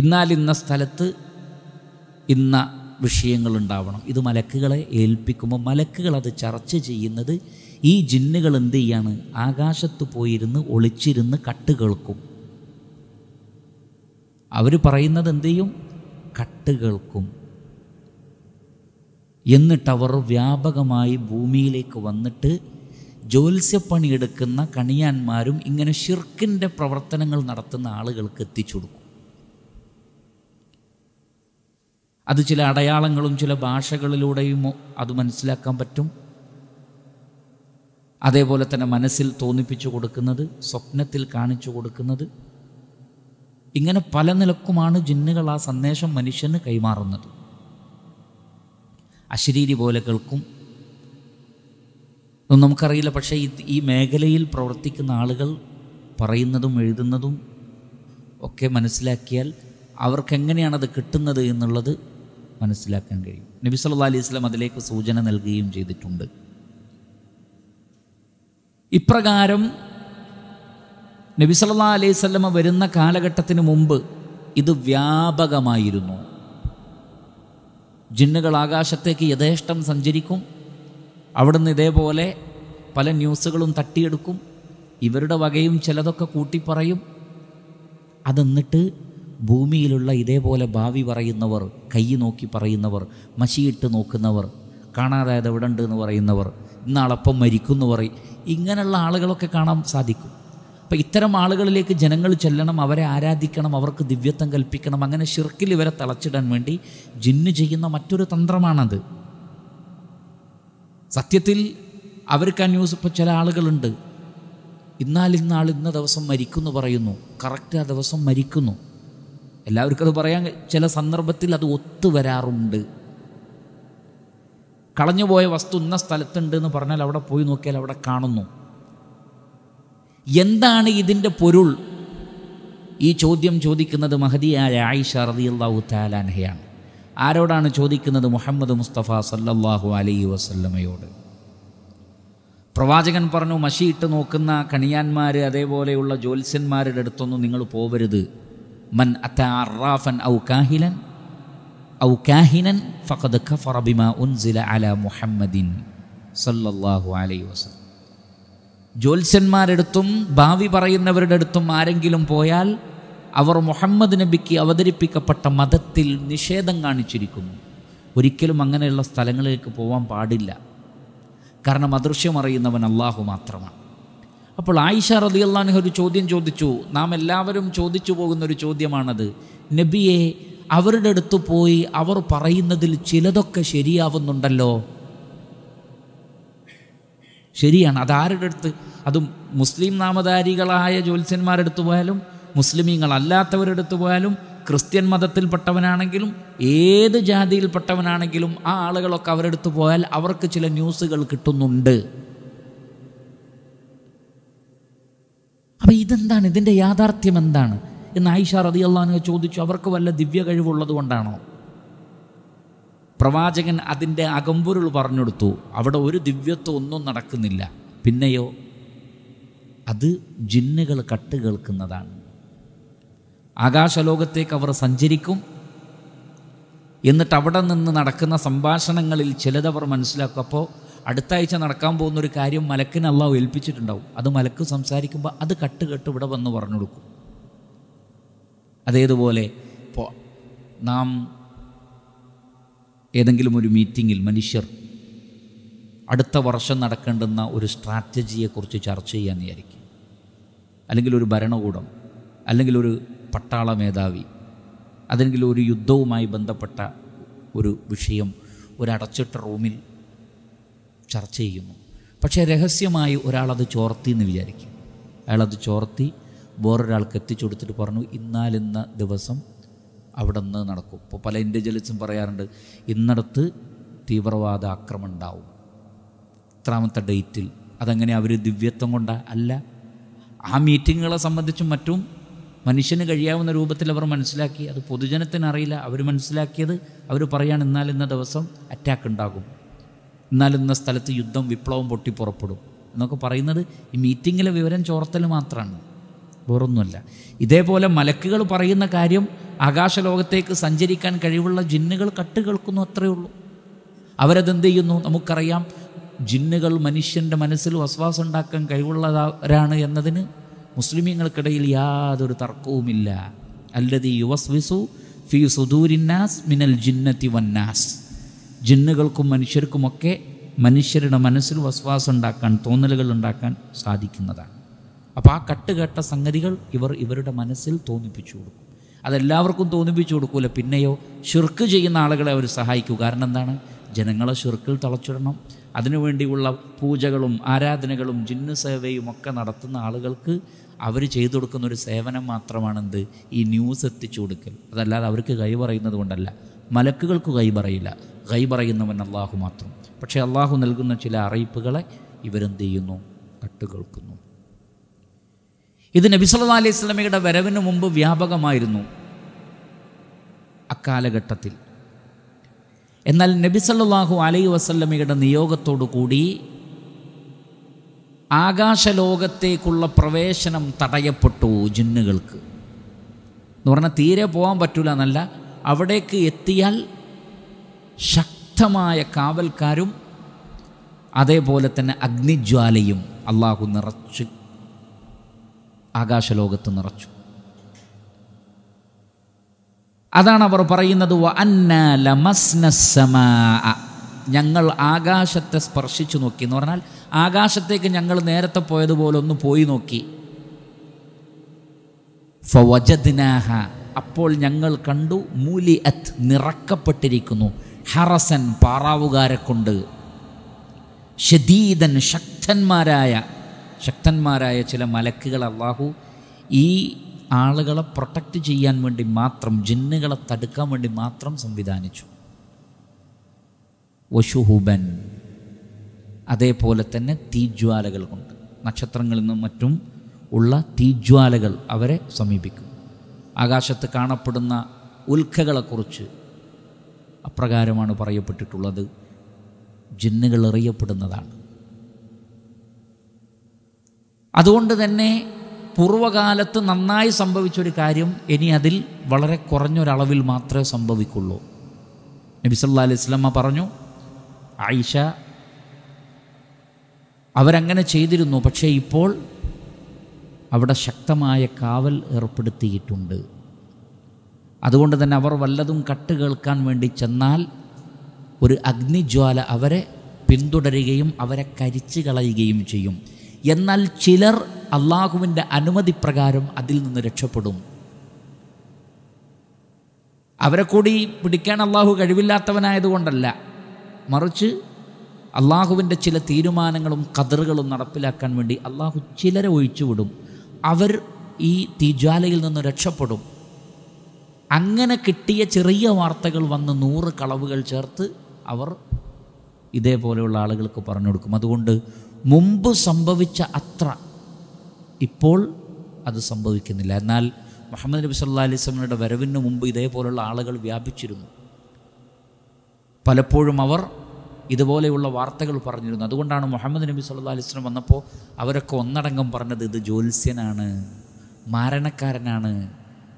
A: ഇന്നാൽ ഇന്ന സ്ഥലത്ത് ഇന്ന വിഷയങ്ങളുണ്ടാവണം ഇത് മലക്കുകളെ ഏൽപ്പിക്കുമ്പോൾ മലക്കുകൾ അത് ചർച്ച ചെയ്യുന്നത് ഈ ജിന്നുകൾ എന്ത് ചെയ്യാണ് ആകാശത്ത് പോയിരുന്ന് ഒളിച്ചിരുന്ന് കട്ട് കേൾക്കും അവർ പറയുന്നത് എന്ത് ചെയ്യും കട്ട് കേൾക്കും എന്നിട്ടവർ വ്യാപകമായി ഭൂമിയിലേക്ക് വന്നിട്ട് ജ്യോത്സ്യപ്പണിയെടുക്കുന്ന കണിയാന്മാരും ഇങ്ങനെ ഷിർക്കിൻ്റെ പ്രവർത്തനങ്ങൾ നടത്തുന്ന ആളുകൾക്ക് എത്തിച്ചു കൊടുക്കും അത് ചില അടയാളങ്ങളും ചില ഭാഷകളിലൂടെയും അത് മനസ്സിലാക്കാൻ പറ്റും അതേപോലെ തന്നെ മനസ്സിൽ തോന്നിപ്പിച്ചു കൊടുക്കുന്നത് സ്വപ്നത്തിൽ കാണിച്ചു കൊടുക്കുന്നത് ഇങ്ങനെ പല നിലക്കുമാണ് ജിന്നുകൾ ആ സന്ദേശം മനുഷ്യന് കൈമാറുന്നത് അശരീരി പോലെ കേൾക്കും ഒന്നും നമുക്കറിയില്ല പക്ഷേ ഈ മേഖലയിൽ പ്രവർത്തിക്കുന്ന ആളുകൾ പറയുന്നതും എഴുതുന്നതും ഒക്കെ മനസ്സിലാക്കിയാൽ അവർക്കെങ്ങനെയാണത് കിട്ടുന്നത് എന്നുള്ളത് മനസ്സിലാക്കാൻ കഴിയും നബി സല്ലാ അലൈഹി സ്വലം അതിലേക്ക് സൂചന നൽകുകയും ചെയ്തിട്ടുണ്ട് ഇപ്രകാരം നബി സല്ലാ അലൈഹി സ്വലമ വരുന്ന കാലഘട്ടത്തിന് മുമ്പ് ഇത് വ്യാപകമായിരുന്നു ജിന്നുകൾ ആകാശത്തേക്ക് യഥേഷ്ടം സഞ്ചരിക്കും അവിടുന്ന് ഇതേപോലെ പല ന്യൂസുകളും തട്ടിയെടുക്കും ഇവരുടെ വകയും ചിലതൊക്കെ കൂട്ടിപ്പറയും അതെന്നിട്ട് ഭൂമിയിലുള്ള ഇതേപോലെ ഭാവി പറയുന്നവർ കൈ നോക്കി പറയുന്നവർ മശിയിട്ട് നോക്കുന്നവർ കാണാതായത് എവിടെ ഉണ്ട് എന്ന് പറയുന്നവർ ഇന്നാളപ്പം മരിക്കും എന്ന് പറയും ഇങ്ങനെയുള്ള ആളുകളൊക്കെ കാണാൻ സാധിക്കും അപ്പം ഇത്തരം ആളുകളിലേക്ക് ജനങ്ങൾ ചെല്ലണം അവരെ ആരാധിക്കണം അവർക്ക് ദിവ്യത്വം കൽപ്പിക്കണം അങ്ങനെ ഷിർക്കിൽ ഇവരെ തളച്ചിടാൻ വേണ്ടി ജിന്ന് ചെയ്യുന്ന മറ്റൊരു തന്ത്രമാണത് സത്യത്തിൽ അവർക്ക് ആ ന്യൂസ് ഇപ്പോൾ ചില ആളുകളുണ്ട് ഇന്നാൾ ഇന്ന ദിവസം മരിക്കുന്നു പറയുന്നു കറക്റ്റ് ആ ദിവസം മരിക്കുന്നു എല്ലാവർക്കും അത് പറയാൻ ചില സന്ദർഭത്തിൽ അത് ഒത്തുവരാറുണ്ട് കളഞ്ഞുപോയ വസ്തു ഇന്ന സ്ഥലത്തുണ്ട് എന്ന് പറഞ്ഞാൽ അവിടെ പോയി നോക്കിയാൽ അവിടെ കാണുന്നു എന്താണ് ഇതിൻ്റെ പൊരുൾ ഈ ചോദ്യം ചോദിക്കുന്നത് മഹതിയായ ആയിഷ റതിയല്ലാഹു താലാൻഹയാണ് ആരോടാണ് ചോദിക്കുന്നത് മുഹമ്മദ് മുസ്തഫ സല്ലല്ലാഹു അലൈഹി വസല്ലമയോട് പ്രവാചകൻ പറഞ്ഞു മഷിയിട്ട് നോക്കുന്ന കണിയാന്മാർ അതേപോലെയുള്ള ജ്യോത്സ്യന്മാരുടെ അടുത്തൊന്നും നിങ്ങൾ പോവരുത് മൻ അറാഫൻ ഔ കാഹിലൻ ഔ കാഹിനൻ ഫഖദ് കഫറ ബിമാ ഉൻസില അല മുഹമ്മദിൻ സല്ലല്ലാഹു അലൈഹി വസല്ലം എടുത്തും ഭാവി പറയുന്നവരുടെ അടുത്തും ആരെങ്കിലും പോയാൽ അവർ മുഹമ്മദ് നബിക്ക് അവതരിപ്പിക്കപ്പെട്ട മതത്തിൽ നിഷേധം കാണിച്ചിരിക്കുന്നു ഒരിക്കലും അങ്ങനെയുള്ള സ്ഥലങ്ങളിലേക്ക് പോകാൻ പാടില്ല കാരണം അദൃശ്യമറിയുന്നവൻ അള്ളാഹു മാത്രമാണ് അപ്പോൾ ആയിഷ റതിയല്ലാൻഹ ഒരു ചോദ്യം ചോദിച്ചു നാം എല്ലാവരും ചോദിച്ചു പോകുന്ന ഒരു ചോദ്യമാണത് നബിയെ അവരുടെ അടുത്ത് പോയി അവർ പറയുന്നതിൽ ചിലതൊക്കെ ശരിയാവുന്നുണ്ടല്ലോ ശരിയാണ് അതാരുടെ അടുത്ത് അതും മുസ്ലിം നാമധാരികളായ ജ്യോത്സ്യന്മാരുടെ അടുത്ത് പോയാലും മുസ്ലിമീങ്ങളല്ലാത്തവരുടെ അടുത്ത് പോയാലും ക്രിസ്ത്യൻ മതത്തിൽപ്പെട്ടവനാണെങ്കിലും ഏത് ജാതിയിൽപ്പെട്ടവനാണെങ്കിലും ആ ആളുകളൊക്കെ അവരെടുത്ത് പോയാൽ അവർക്ക് ചില ന്യൂസുകൾ കിട്ടുന്നുണ്ട് അപ്പോൾ ഇതെന്താണ് ഇതിൻ്റെ യാഥാർത്ഥ്യം എന്താണ് എന്ന് ആയിഷ അതി അള്ളഹാനു ചോദിച്ചു അവർക്ക് വല്ല ദിവ്യ കഴിവുള്ളത് കൊണ്ടാണോ പ്രവാചകൻ അതിൻ്റെ അകമ്പൊരുൾ പറഞ്ഞെടുത്തു അവിടെ ഒരു ദിവ്യത്വം ഒന്നും നടക്കുന്നില്ല പിന്നെയോ അത് ജിന്നുകൾ കട്ട് കേൾക്കുന്നതാണ് ആകാശലോകത്തേക്ക് അവർ സഞ്ചരിക്കും എന്നിട്ട് അവിടെ നിന്ന് നടക്കുന്ന സംഭാഷണങ്ങളിൽ ചിലതവർ മനസ്സിലാക്കും അപ്പോൾ അടുത്ത ആഴ്ച നടക്കാൻ പോകുന്ന ഒരു കാര്യം മലക്കിന് അള്ളാഹു ഏൽപ്പിച്ചിട്ടുണ്ടാവും അത് മലക്ക് സംസാരിക്കുമ്പോൾ അത് കട്ട് കെട്ട് ഇവിടെ വന്ന് പറഞ്ഞു കൊടുക്കും അതേതുപോലെ ഇപ്പോൾ നാം ഏതെങ്കിലും ഒരു മീറ്റിങ്ങിൽ മനുഷ്യർ അടുത്ത വർഷം നടക്കേണ്ടുന്ന ഒരു സ്ട്രാറ്റജിയെക്കുറിച്ച് ചർച്ച ചെയ്യാൻ വിചാരിക്കും അല്ലെങ്കിൽ ഒരു ഭരണകൂടം അല്ലെങ്കിൽ ഒരു പട്ടാള മേധാവി അല്ലെങ്കിൽ ഒരു യുദ്ധവുമായി ബന്ധപ്പെട്ട ഒരു വിഷയം ഒരു അടച്ചിട്ട റൂമിൽ ചർച്ച ചെയ്യുന്നു പക്ഷേ രഹസ്യമായി ഒരാളത് ചോർത്തി എന്ന് വിചാരിക്കും അയാളത് ചോർത്തി വേറൊരാൾക്ക് എത്തിച്ചു കൊടുത്തിട്ട് പറഞ്ഞു ഇന്നാലിന്ന ദിവസം അവിടെ നിന്ന് നടക്കും ഇപ്പോൾ പല ഇൻ്റലിജൻസും പറയാറുണ്ട് ഇന്നടത്ത് തീവ്രവാദ ആക്രമണം ഉണ്ടാവും ഇത്രാമത്തെ ഡേറ്റിൽ അതങ്ങനെ അവർ ദിവ്യത്വം കൊണ്ട അല്ല ആ മീറ്റിങ്ങുകളെ സംബന്ധിച്ചും മറ്റും മനുഷ്യന് കഴിയാവുന്ന രൂപത്തിൽ അവർ മനസ്സിലാക്കി അത് പൊതുജനത്തിനറിയില്ല അവർ മനസ്സിലാക്കിയത് അവർ പറയാണ് ഇന്നാലിന്ന ദിവസം അറ്റാക്ക് ഉണ്ടാകും എന്നാലിന്ന സ്ഥലത്ത് യുദ്ധം വിപ്ലവം പൊട്ടി പുറപ്പെടും എന്നൊക്കെ പറയുന്നത് ഈ മീറ്റിങ്ങിലെ വിവരം ചോർത്തൽ മാത്രമാണ് വേറൊന്നുമല്ല ഇതേപോലെ മലക്കുകൾ പറയുന്ന കാര്യം ആകാശലോകത്തേക്ക് സഞ്ചരിക്കാൻ കഴിവുള്ള ജിന്നുകൾ കട്ട് കേൾക്കുന്നു അത്രയേ ഉള്ളൂ അവരതെന്ത് ചെയ്യുന്നു നമുക്കറിയാം ജിന്നുകൾ മനുഷ്യൻ്റെ മനസ്സിൽ വസ്വാസം ഉണ്ടാക്കാൻ കഴിവുള്ളവരാണ് എന്നതിന് മുസ്ലിമീങ്ങൾക്കിടയിൽ യാതൊരു തർക്കവുമില്ല അല്ലതി യുവസ്വിസു ഫി സുദൂരിന്നാസ് മിനൽ ജിന്നത്തി വന്നാസ് ജിന്നുകൾക്കും മനുഷ്യർക്കുമൊക്കെ മനുഷ്യരുടെ മനസ്സിൽ വസ്വാസം ഉണ്ടാക്കാൻ തോന്നലുകൾ ഉണ്ടാക്കാൻ സാധിക്കുന്നതാണ് അപ്പോൾ ആ കട്ടുകെട്ട സംഗതികൾ ഇവർ ഇവരുടെ മനസ്സിൽ തോന്നിപ്പിച്ചു കൊടുക്കും അതെല്ലാവർക്കും തോന്നിപ്പിച്ചു കൊടുക്കൂല പിന്നെയോ ഷിർക്ക് ചെയ്യുന്ന ആളുകളെ അവർ സഹായിക്കൂ കാരണം എന്താണ് ജനങ്ങളെ ഷിർക്കിൽ തളച്ചിടണം അതിനുവേണ്ടിയുള്ള പൂജകളും ആരാധനകളും ജിന്ന് സേവയും ഒക്കെ നടത്തുന്ന ആളുകൾക്ക് അവർ ചെയ്തു കൊടുക്കുന്ന ഒരു സേവനം മാത്രമാണെന്ത് ഈ ന്യൂസ് എത്തിച്ചു കൊടുക്കൽ അതല്ലാതെ അവർക്ക് കൈ പറയുന്നത് കൊണ്ടല്ല മലക്കുകൾക്ക് കൈ പറയില്ല കൈപറയുന്നവൻ അള്ളാഹു മാത്രം പക്ഷേ അള്ളാഹു നൽകുന്ന ചില അറിയിപ്പുകളെ ഇവരെന്ത് ചെയ്യുന്നു കേൾക്കുന്നു ഇത് നബി സല്ലാ അലൈഹി സ്വലമയുടെ വരവിന് മുമ്പ് വ്യാപകമായിരുന്നു അക്കാലഘട്ടത്തിൽ എന്നാൽ നബി സല്ലാഹു അലൈഹി വസല്ലമയുടെ നിയോഗത്തോടു കൂടി ആകാശലോകത്തേക്കുള്ള പ്രവേശനം തടയപ്പെട്ടു ജിന്നുകൾക്ക് എന്ന് പറഞ്ഞാൽ തീരെ പോകാൻ പറ്റില്ല എന്നല്ല അവിടേക്ക് എത്തിയാൽ ശക്തമായ കാവൽക്കാരും അതേപോലെ തന്നെ അഗ്നിജ്വാലയും അള്ളാഹു നിറച്ച് ആകാശലോകത്ത് നിറച്ചു അതാണ് അവർ പറയുന്നത് ഞങ്ങൾ ആകാശത്തെ സ്പർശിച്ചു നോക്കി എന്ന് പറഞ്ഞാൽ ആകാശത്തേക്ക് ഞങ്ങൾ നേരത്തെ പോയതുപോലെ ഒന്ന് പോയി നോക്കി അപ്പോൾ ഞങ്ങൾ കണ്ടു മൂലി അത് നിറക്കപ്പെട്ടിരിക്കുന്നു ഹറസൻ പാറാവുകാരെ കൊണ്ട് ഷദീദൻ ശക്തന്മാരായ ശക്തന്മാരായ ചില മലക്കുകൾ അള്ളാഹു ഈ ആളുകളെ പ്രൊട്ടക്റ്റ് ചെയ്യാൻ വേണ്ടി മാത്രം ജിന്നുകളെ തടുക്കാൻ വേണ്ടി മാത്രം സംവിധാനിച്ചു വശുഹുബൻ അതേപോലെ തന്നെ തീജ്വാലകൾ കൊണ്ട് നക്ഷത്രങ്ങളിൽ നിന്നും മറ്റും ഉള്ള തീജ്വാലകൾ അവരെ സമീപിക്കും ആകാശത്ത് കാണപ്പെടുന്ന ഉൽക്കകളെക്കുറിച്ച് അപ്രകാരമാണ് പറയപ്പെട്ടിട്ടുള്ളത് ജിന്നുകൾ എറിയപ്പെടുന്നതാണ് അതുകൊണ്ട് തന്നെ പൂർവ്വകാലത്ത് നന്നായി സംഭവിച്ചൊരു കാര്യം ഇനി അതിൽ വളരെ കുറഞ്ഞൊരളവിൽ മാത്രമേ സംഭവിക്കുള്ളൂ നബി അലൈഹി സ്വലമ്മ പറഞ്ഞു ആയിഷ അവരങ്ങനെ ചെയ്തിരുന്നു പക്ഷേ ഇപ്പോൾ അവിടെ ശക്തമായ കാവൽ ഏർപ്പെടുത്തിയിട്ടുണ്ട് അതുകൊണ്ട് തന്നെ അവർ വല്ലതും കട്ട് കേൾക്കാൻ വേണ്ടി ചെന്നാൽ ഒരു അഗ്നിജ്വാല അവരെ പിന്തുടരുകയും അവരെ കരിച്ചു കളയുകയും ചെയ്യും എന്നാൽ ചിലർ അള്ളാഹുവിൻ്റെ അനുമതി പ്രകാരം അതിൽ നിന്ന് രക്ഷപ്പെടും അവരെ കൂടി പിടിക്കാൻ അള്ളാഹു കഴിവില്ലാത്തവനായതുകൊണ്ടല്ല മറിച്ച് അള്ളാഹുവിൻ്റെ ചില തീരുമാനങ്ങളും കതറുകളും നടപ്പിലാക്കാൻ വേണ്ടി അള്ളാഹു ചിലരെ ഒഴിച്ചുവിടും അവർ ഈ തീജ്വാലയിൽ നിന്ന് രക്ഷപ്പെടും അങ്ങനെ കിട്ടിയ ചെറിയ വാർത്തകൾ വന്ന് നൂറ് കളവുകൾ ചേർത്ത് അവർ ഇതേപോലെയുള്ള ആളുകൾക്ക് പറഞ്ഞു കൊടുക്കും അതുകൊണ്ട് മുമ്പ് സംഭവിച്ച അത്ര ഇപ്പോൾ അത് സംഭവിക്കുന്നില്ല എന്നാൽ മുഹമ്മദ് നബി സല്ലാ അലൈസ്മിയുടെ വരവിന് മുമ്പ് ഇതേപോലെയുള്ള ആളുകൾ വ്യാപിച്ചിരുന്നു പലപ്പോഴും അവർ ഇതുപോലെയുള്ള വാർത്തകൾ പറഞ്ഞിരുന്നു അതുകൊണ്ടാണ് മുഹമ്മദ് നബി സല്ലാ അലിസ്ലം വന്നപ്പോൾ അവരൊക്കെ ഒന്നടങ്കം പറഞ്ഞത് ഇത് ജ്യോത്സ്യനാണ് മാരണക്കാരനാണ്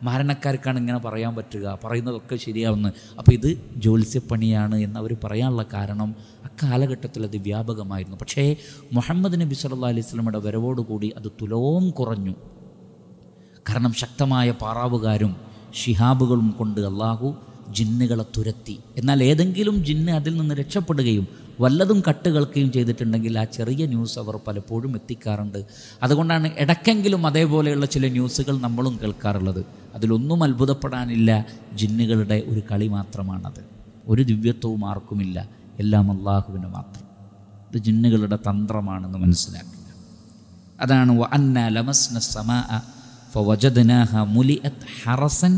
A: മരണക്കാർക്കാണ് ഇങ്ങനെ പറയാൻ പറ്റുക പറയുന്നതൊക്കെ ശരിയാവുന്നത് അപ്പോൾ ഇത് ജ്യോത്സ്യപ്പണിയാണ് എന്ന് പറയാനുള്ള കാരണം അക്കാലഘട്ടത്തിൽ അത് വ്യാപകമായിരുന്നു പക്ഷേ മുഹമ്മദ് നബി സല്ലാ അലൈഹി സ്വലമയുടെ വരവോടുകൂടി അത് തുലോം കുറഞ്ഞു കാരണം ശക്തമായ പാറാവുകാരും ഷിഹാബുകളും കൊണ്ട് അള്ളാഹു ജിന്നുകളെ തുരത്തി എന്നാൽ ഏതെങ്കിലും ജിന്ന് അതിൽ നിന്ന് രക്ഷപ്പെടുകയും വല്ലതും കട്ട് കേൾക്കുകയും ചെയ്തിട്ടുണ്ടെങ്കിൽ ആ ചെറിയ ന്യൂസ് അവർ പലപ്പോഴും എത്തിക്കാറുണ്ട് അതുകൊണ്ടാണ് ഇടയ്ക്കെങ്കിലും അതേപോലെയുള്ള ചില ന്യൂസുകൾ നമ്മളും കേൾക്കാറുള്ളത് അതിലൊന്നും അത്ഭുതപ്പെടാനില്ല ജിന്നുകളുടെ ഒരു കളി മാത്രമാണത് ഒരു ദിവ്യത്വവും ആർക്കുമില്ല എല്ലാം അള്ളാഹുവിന് മാത്രം ഇത് ജിന്നുകളുടെ തന്ത്രമാണെന്ന് മനസ്സിലാക്കുക അതാണ് അന്ന ലമസ്ന സമാ ഹറസൻ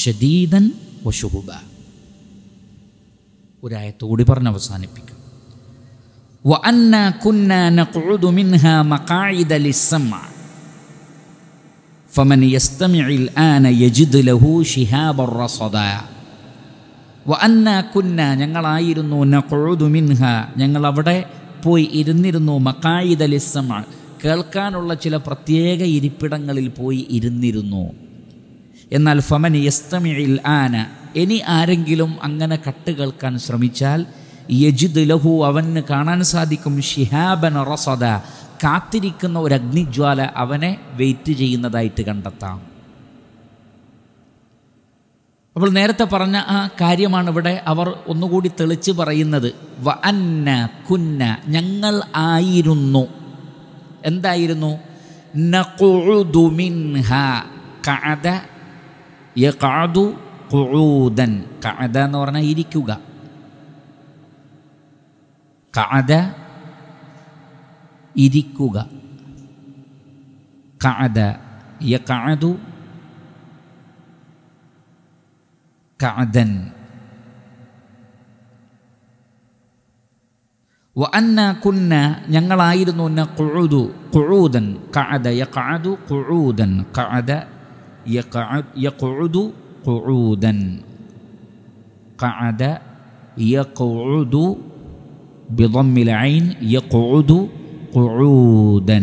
A: ഷദീദൻ ഒരായത്തോടി പറഞ്ഞ് അവസാനിപ്പിക്കും وأنا കുന്ന نقعد منها مقاعد للسمع فمن يستمع الآن يجد له شهاب الرصدا وأنا كنا ഞങ്ങളായിരുന്നു نقعد منها ഞങ്ങൾ അവിടെ പോയി ഇരുന്നിരുന്നു മക്കായിദ ലിസ്സമ കേൾക്കാനുള്ള ചില പ്രത്യേക ഇരിപ്പിടങ്ങളിൽ പോയി ഇരുന്നിരുന്നു എന്നാൽ ഫമൻ യസ്തമിഴിൽ ആന ഇനി ആരെങ്കിലും അങ്ങനെ കട്ട് കേൾക്കാൻ ശ്രമിച്ചാൽ യജിദ് ലഹു അവന് കാണാൻ സാധിക്കും ഷിഹാബൻ റസദ കാത്തിരിക്കുന്ന ഒരു അഗ്നിജ്വാല അവനെ വെയിറ്റ് ചെയ്യുന്നതായിട്ട് കണ്ടെത്താം അപ്പോൾ നേരത്തെ പറഞ്ഞ ആ കാര്യമാണ് ഇവിടെ അവർ ഒന്നുകൂടി തെളിച്ച് പറയുന്നത് വ അന്ന കുന്ന ഞങ്ങൾ ആയിരുന്നു എന്തായിരുന്നു എന്ന് പറഞ്ഞാൽ ഇരിക്കുക Kaada idikuga. Kaada ya kaadu kaadan. Wa anna kunna nyangal airnu na qu'udu qu'udan ka'ada yaq'adu qu'udan ka'ada ya yaq'udu qu'udan ka'ada yaq'udu ya بضم العين يقعد قعودا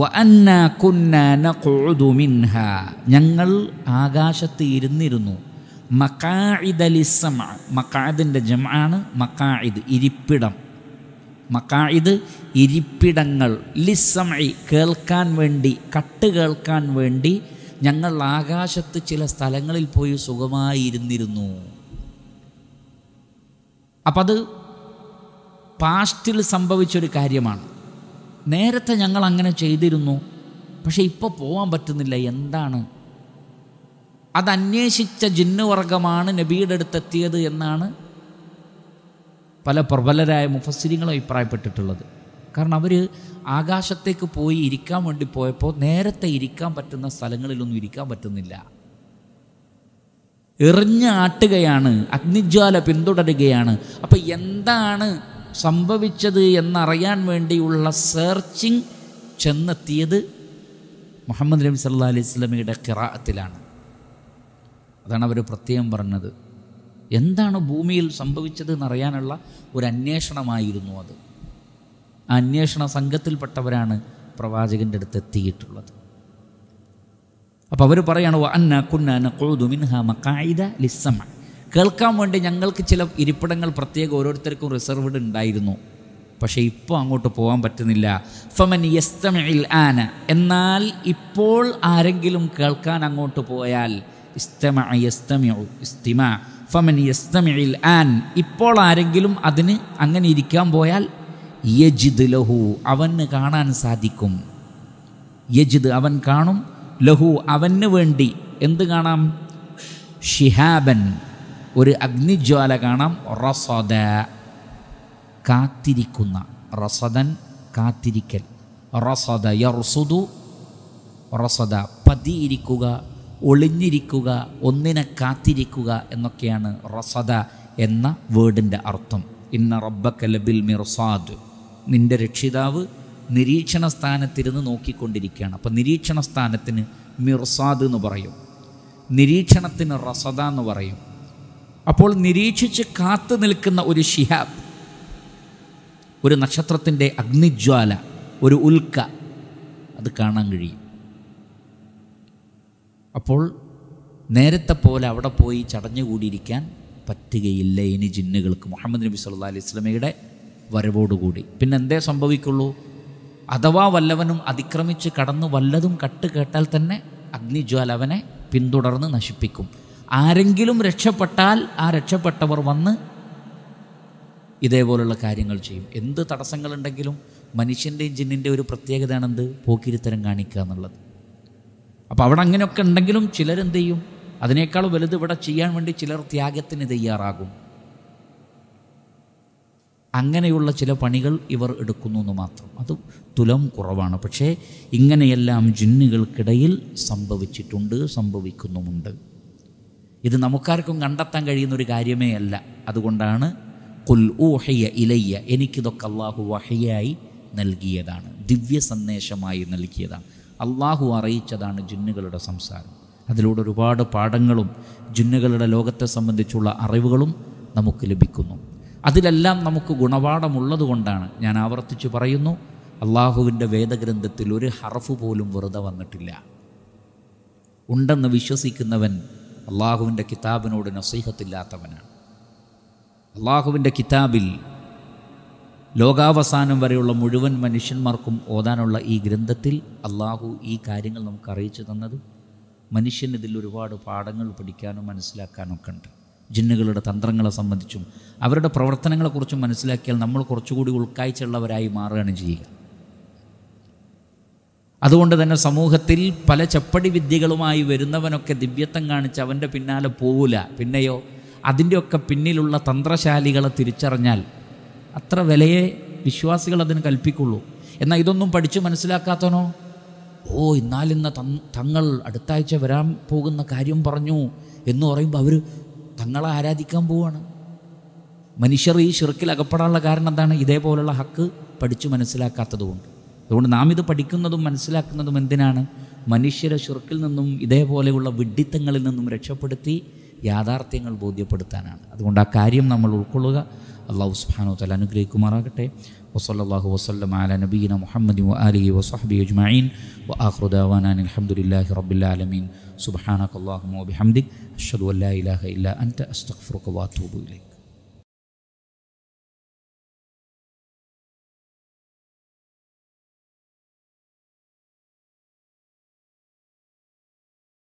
A: وأنا كنا نقعد منها نقل آغاشة ഇരുന്നിരുന്നു മക്കാഇദലിസമ മക്കാദിൻ്റെ ജമാണ് മക്കാഇദ് ഇരിപ്പിടം മക്കാഇദ് ഇരിപ്പിടങ്ങൾ ലിസമി കേൾക്കാൻ വേണ്ടി കട്ട് കേൾക്കാൻ വേണ്ടി ഞങ്ങൾ ആകാശത്ത് ചില സ്ഥലങ്ങളിൽ പോയി സുഖമായി ഇരുന്നിരുന്നു അപ്പം അത് പാസ്റ്റിൽ സംഭവിച്ചൊരു കാര്യമാണ് നേരത്തെ ഞങ്ങൾ അങ്ങനെ ചെയ്തിരുന്നു പക്ഷേ ഇപ്പോൾ പോകാൻ പറ്റുന്നില്ല എന്താണ് അതന്വേഷിച്ച ജിന്നുവർഗമാണ് നബിയുടെ അടുത്തെത്തിയത് എന്നാണ് പല പ്രബലരായ മുഫസ്സിരിങ്ങളും അഭിപ്രായപ്പെട്ടിട്ടുള്ളത് കാരണം അവർ ആകാശത്തേക്ക് പോയി ഇരിക്കാൻ വേണ്ടി പോയപ്പോൾ നേരത്തെ ഇരിക്കാൻ പറ്റുന്ന സ്ഥലങ്ങളിലൊന്നും ഇരിക്കാൻ പറ്റുന്നില്ല എറിഞ്ഞാട്ടുകയാണ് അഗ്നിജ്വാല പിന്തുടരുകയാണ് അപ്പം എന്താണ് സംഭവിച്ചത് എന്നറിയാൻ വേണ്ടിയുള്ള സെർച്ചിങ് ചെന്നെത്തിയത് മുഹമ്മദ് നബി സല്ലാ അലൈഹി സ്വലമിയുടെ കിറാത്തിലാണ് അതാണ് അവർ പ്രത്യേകം പറഞ്ഞത് എന്താണ് ഭൂമിയിൽ സംഭവിച്ചത് എന്നറിയാനുള്ള ഒരു അന്വേഷണമായിരുന്നു അത് ആ അന്വേഷണ സംഘത്തിൽപ്പെട്ടവരാണ് പ്രവാചകൻ്റെ അടുത്ത് എത്തിയിട്ടുള്ളത് അപ്പോൾ അവർ പറയുകയാണ് അന്ന കുന്ന കുഴുതു മിൻഹ മക്കായിദ ലിസ്സമ കേൾക്കാൻ വേണ്ടി ഞങ്ങൾക്ക് ചില ഇരിപ്പിടങ്ങൾ പ്രത്യേകം ഓരോരുത്തർക്കും റിസർവ്ഡ് ഉണ്ടായിരുന്നു പക്ഷേ ഇപ്പോൾ അങ്ങോട്ട് പോകാൻ പറ്റുന്നില്ല ഫമൻ യസ്തമിൽ ആന എന്നാൽ ഇപ്പോൾ ആരെങ്കിലും കേൾക്കാൻ അങ്ങോട്ട് പോയാൽ ഇസ്തമ യസ്തമിഴു ഇസ്തിമ ഫമൻ യസ്തമിൽ ആൻ ഇപ്പോൾ ആരെങ്കിലും അതിന് അങ്ങനെ ഇരിക്കാൻ പോയാൽ യജിദ് ലഹു അവന് കാണാൻ സാധിക്കും യജിദ് അവൻ കാണും ലഹു അവന് വേണ്ടി എന്ത് കാണാം ഷിഹാബൻ ഒരു അഗ്നിജ്വാല കാണാം റസദ കാത്തിരിക്കുന്ന റസദൻ കാത്തിരിക്കൽ റസദ യർസുദു റസദ പതിയിരിക്കുക ഒളിഞ്ഞിരിക്കുക ഒന്നിനെ കാത്തിരിക്കുക എന്നൊക്കെയാണ് റസദ എന്ന വേർഡിൻ്റെ അർത്ഥം ഇന്ന റബ്ബക്ക ലബിൽ മിർസാദ് നിൻ്റെ രക്ഷിതാവ് നിരീക്ഷണ സ്ഥാനത്തിരുന്ന് നോക്കിക്കൊണ്ടിരിക്കുകയാണ് അപ്പോൾ നിരീക്ഷണ സ്ഥാനത്തിന് മിർസാദ് എന്ന് പറയും നിരീക്ഷണത്തിന് റസദ എന്ന് പറയും അപ്പോൾ നിരീക്ഷിച്ച് കാത്തു നിൽക്കുന്ന ഒരു ഷിഹാബ് ഒരു നക്ഷത്രത്തിൻ്റെ അഗ്നിജ്വാല ഒരു ഉൽക്ക അത് കാണാൻ കഴിയും അപ്പോൾ നേരത്തെ പോലെ അവിടെ പോയി ചടഞ്ഞുകൂടിയിരിക്കാൻ പറ്റുകയില്ല ഇനി ജിന്നുകൾക്ക് മുഹമ്മദ് നബി സല്ലാ അലൈഹി സ്വലമയുടെ വരവോടുകൂടി പിന്നെ എന്തേ സംഭവിക്കുള്ളൂ അഥവാ വല്ലവനും അതിക്രമിച്ച് കടന്ന് വല്ലതും കട്ട് കേട്ടാൽ തന്നെ അഗ്നിജ്വാല അവനെ പിന്തുടർന്ന് നശിപ്പിക്കും ആരെങ്കിലും രക്ഷപ്പെട്ടാൽ ആ രക്ഷപ്പെട്ടവർ വന്ന് ഇതേപോലുള്ള കാര്യങ്ങൾ ചെയ്യും എന്ത് തടസ്സങ്ങളുണ്ടെങ്കിലും മനുഷ്യൻ്റെയും ജിന്നിൻ്റെ ഒരു പ്രത്യേകതയാണെന്ത് പോക്കിരിത്തരം കാണിക്കുക എന്നുള്ളത് അപ്പോൾ അവിടെ അങ്ങനെയൊക്കെ ഉണ്ടെങ്കിലും ചിലരെന്ത് ചെയ്യും അതിനേക്കാൾ വലുത് ഇവിടെ ചെയ്യാൻ വേണ്ടി ചിലർ ത്യാഗത്തിന് തയ്യാറാകും അങ്ങനെയുള്ള ചില പണികൾ ഇവർ എടുക്കുന്നു എന്ന് മാത്രം അത് തുലം കുറവാണ് പക്ഷേ ഇങ്ങനെയെല്ലാം ജിന്നുകൾക്കിടയിൽ സംഭവിച്ചിട്ടുണ്ട് സംഭവിക്കുന്നുമുണ്ട് ഇത് നമുക്കാർക്കും കണ്ടെത്താൻ കഴിയുന്ന ഒരു കാര്യമേ അല്ല അതുകൊണ്ടാണ് കുൽ ഊഹയ്യ ഇലയ്യ എനിക്കിതൊക്കെ അള്ളാഹു വഹയ്യായി നൽകിയതാണ് ദിവ്യ സന്ദേശമായി നൽകിയതാണ് അള്ളാഹു അറിയിച്ചതാണ് ജിന്നുകളുടെ സംസാരം അതിലൂടെ ഒരുപാട് പാഠങ്ങളും ജിന്നുകളുടെ ലോകത്തെ സംബന്ധിച്ചുള്ള അറിവുകളും നമുക്ക് ലഭിക്കുന്നു അതിലെല്ലാം നമുക്ക് ഗുണപാഠമുള്ളതുകൊണ്ടാണ് ഞാൻ ആവർത്തിച്ച് പറയുന്നു അള്ളാഹുവിൻ്റെ വേദഗ്രന്ഥത്തിൽ ഒരു ഹറഫ് പോലും വെറുതെ വന്നിട്ടില്ല ഉണ്ടെന്ന് വിശ്വസിക്കുന്നവൻ അള്ളാഹുവിൻ്റെ കിതാബിനോട് നസീഹത്തില്ലാത്തവനാണ് അള്ളാഹുവിൻ്റെ കിതാബിൽ ലോകാവസാനം വരെയുള്ള മുഴുവൻ മനുഷ്യന്മാർക്കും ഓതാനുള്ള ഈ ഗ്രന്ഥത്തിൽ അള്ളാഹു ഈ കാര്യങ്ങൾ നമുക്ക് അറിയിച്ചു തന്നത് മനുഷ്യൻ ഇതിൽ ഒരുപാട് പാഠങ്ങൾ പഠിക്കാനും മനസ്സിലാക്കാനും ഒക്കെ ഉണ്ട് ജിന്നുകളുടെ തന്ത്രങ്ങളെ സംബന്ധിച്ചും അവരുടെ പ്രവർത്തനങ്ങളെക്കുറിച്ചും മനസ്സിലാക്കിയാൽ നമ്മൾ കുറച്ചുകൂടി ഉൾക്കാഴ്ചയുള്ളവരായി മാറുകയാണ് ചെയ്യുക അതുകൊണ്ട് തന്നെ സമൂഹത്തിൽ പല ചപ്പടി വിദ്യകളുമായി വരുന്നവനൊക്കെ ദിവ്യത്വം കാണിച്ച് അവൻ്റെ പിന്നാലെ പോവില്ല പിന്നെയോ അതിൻ്റെയൊക്കെ പിന്നിലുള്ള തന്ത്രശാലികളെ തിരിച്ചറിഞ്ഞാൽ അത്ര വിലയെ വിശ്വാസികൾ അതിന് കൽപ്പിക്കുള്ളൂ എന്നാൽ ഇതൊന്നും പഠിച്ചു മനസ്സിലാക്കാത്തനോ ഓ ഇന്നാലിന്ന് തങ്ങൾ അടുത്താഴ്ച വരാൻ പോകുന്ന കാര്യം പറഞ്ഞു എന്ന് പറയുമ്പോൾ അവർ തങ്ങളെ ആരാധിക്കാൻ പോവാണ് മനുഷ്യർ ഈ ഷിർക്കിൽ അകപ്പെടാനുള്ള കാരണം എന്താണ് ഇതേപോലുള്ള ഹക്ക് പഠിച്ചു മനസ്സിലാക്കാത്തതുകൊണ്ട് അതുകൊണ്ട് നാം ഇത് പഠിക്കുന്നതും മനസ്സിലാക്കുന്നതും എന്തിനാണ് മനുഷ്യരെ ശുർക്കിൽ നിന്നും ഇതേപോലെയുള്ള വിഡ്ഢിത്തങ്ങളിൽ നിന്നും രക്ഷപ്പെടുത്തി യാഥാർത്ഥ്യങ്ങൾ ബോധ്യപ്പെടുത്താനാണ് അതുകൊണ്ട് ആ കാര്യം നമ്മൾ ഉൾക്കൊള്ളുക അള്ളാഹു സുബാനോ തല അനുഗ്രഹിക്കുമാറാകട്ടെ വസല്ലാഹു വസ്ലം ആല നബീന മുഹമ്മദ് അലി വസഹബി അജ്മീൻ വ ആഹ്റുദാൻ അലഹമുല്ലാഹി റബുല്ലാലമീൻ സുബാനക്കല്ലാഹു മോബി ഹംദിഖ് അഷദ് അല്ലാ ഇലാഹ ഇല്ല അൻത അസ്തഖ്ഫുറുഖ് വാത്തൂബുലേക്ക്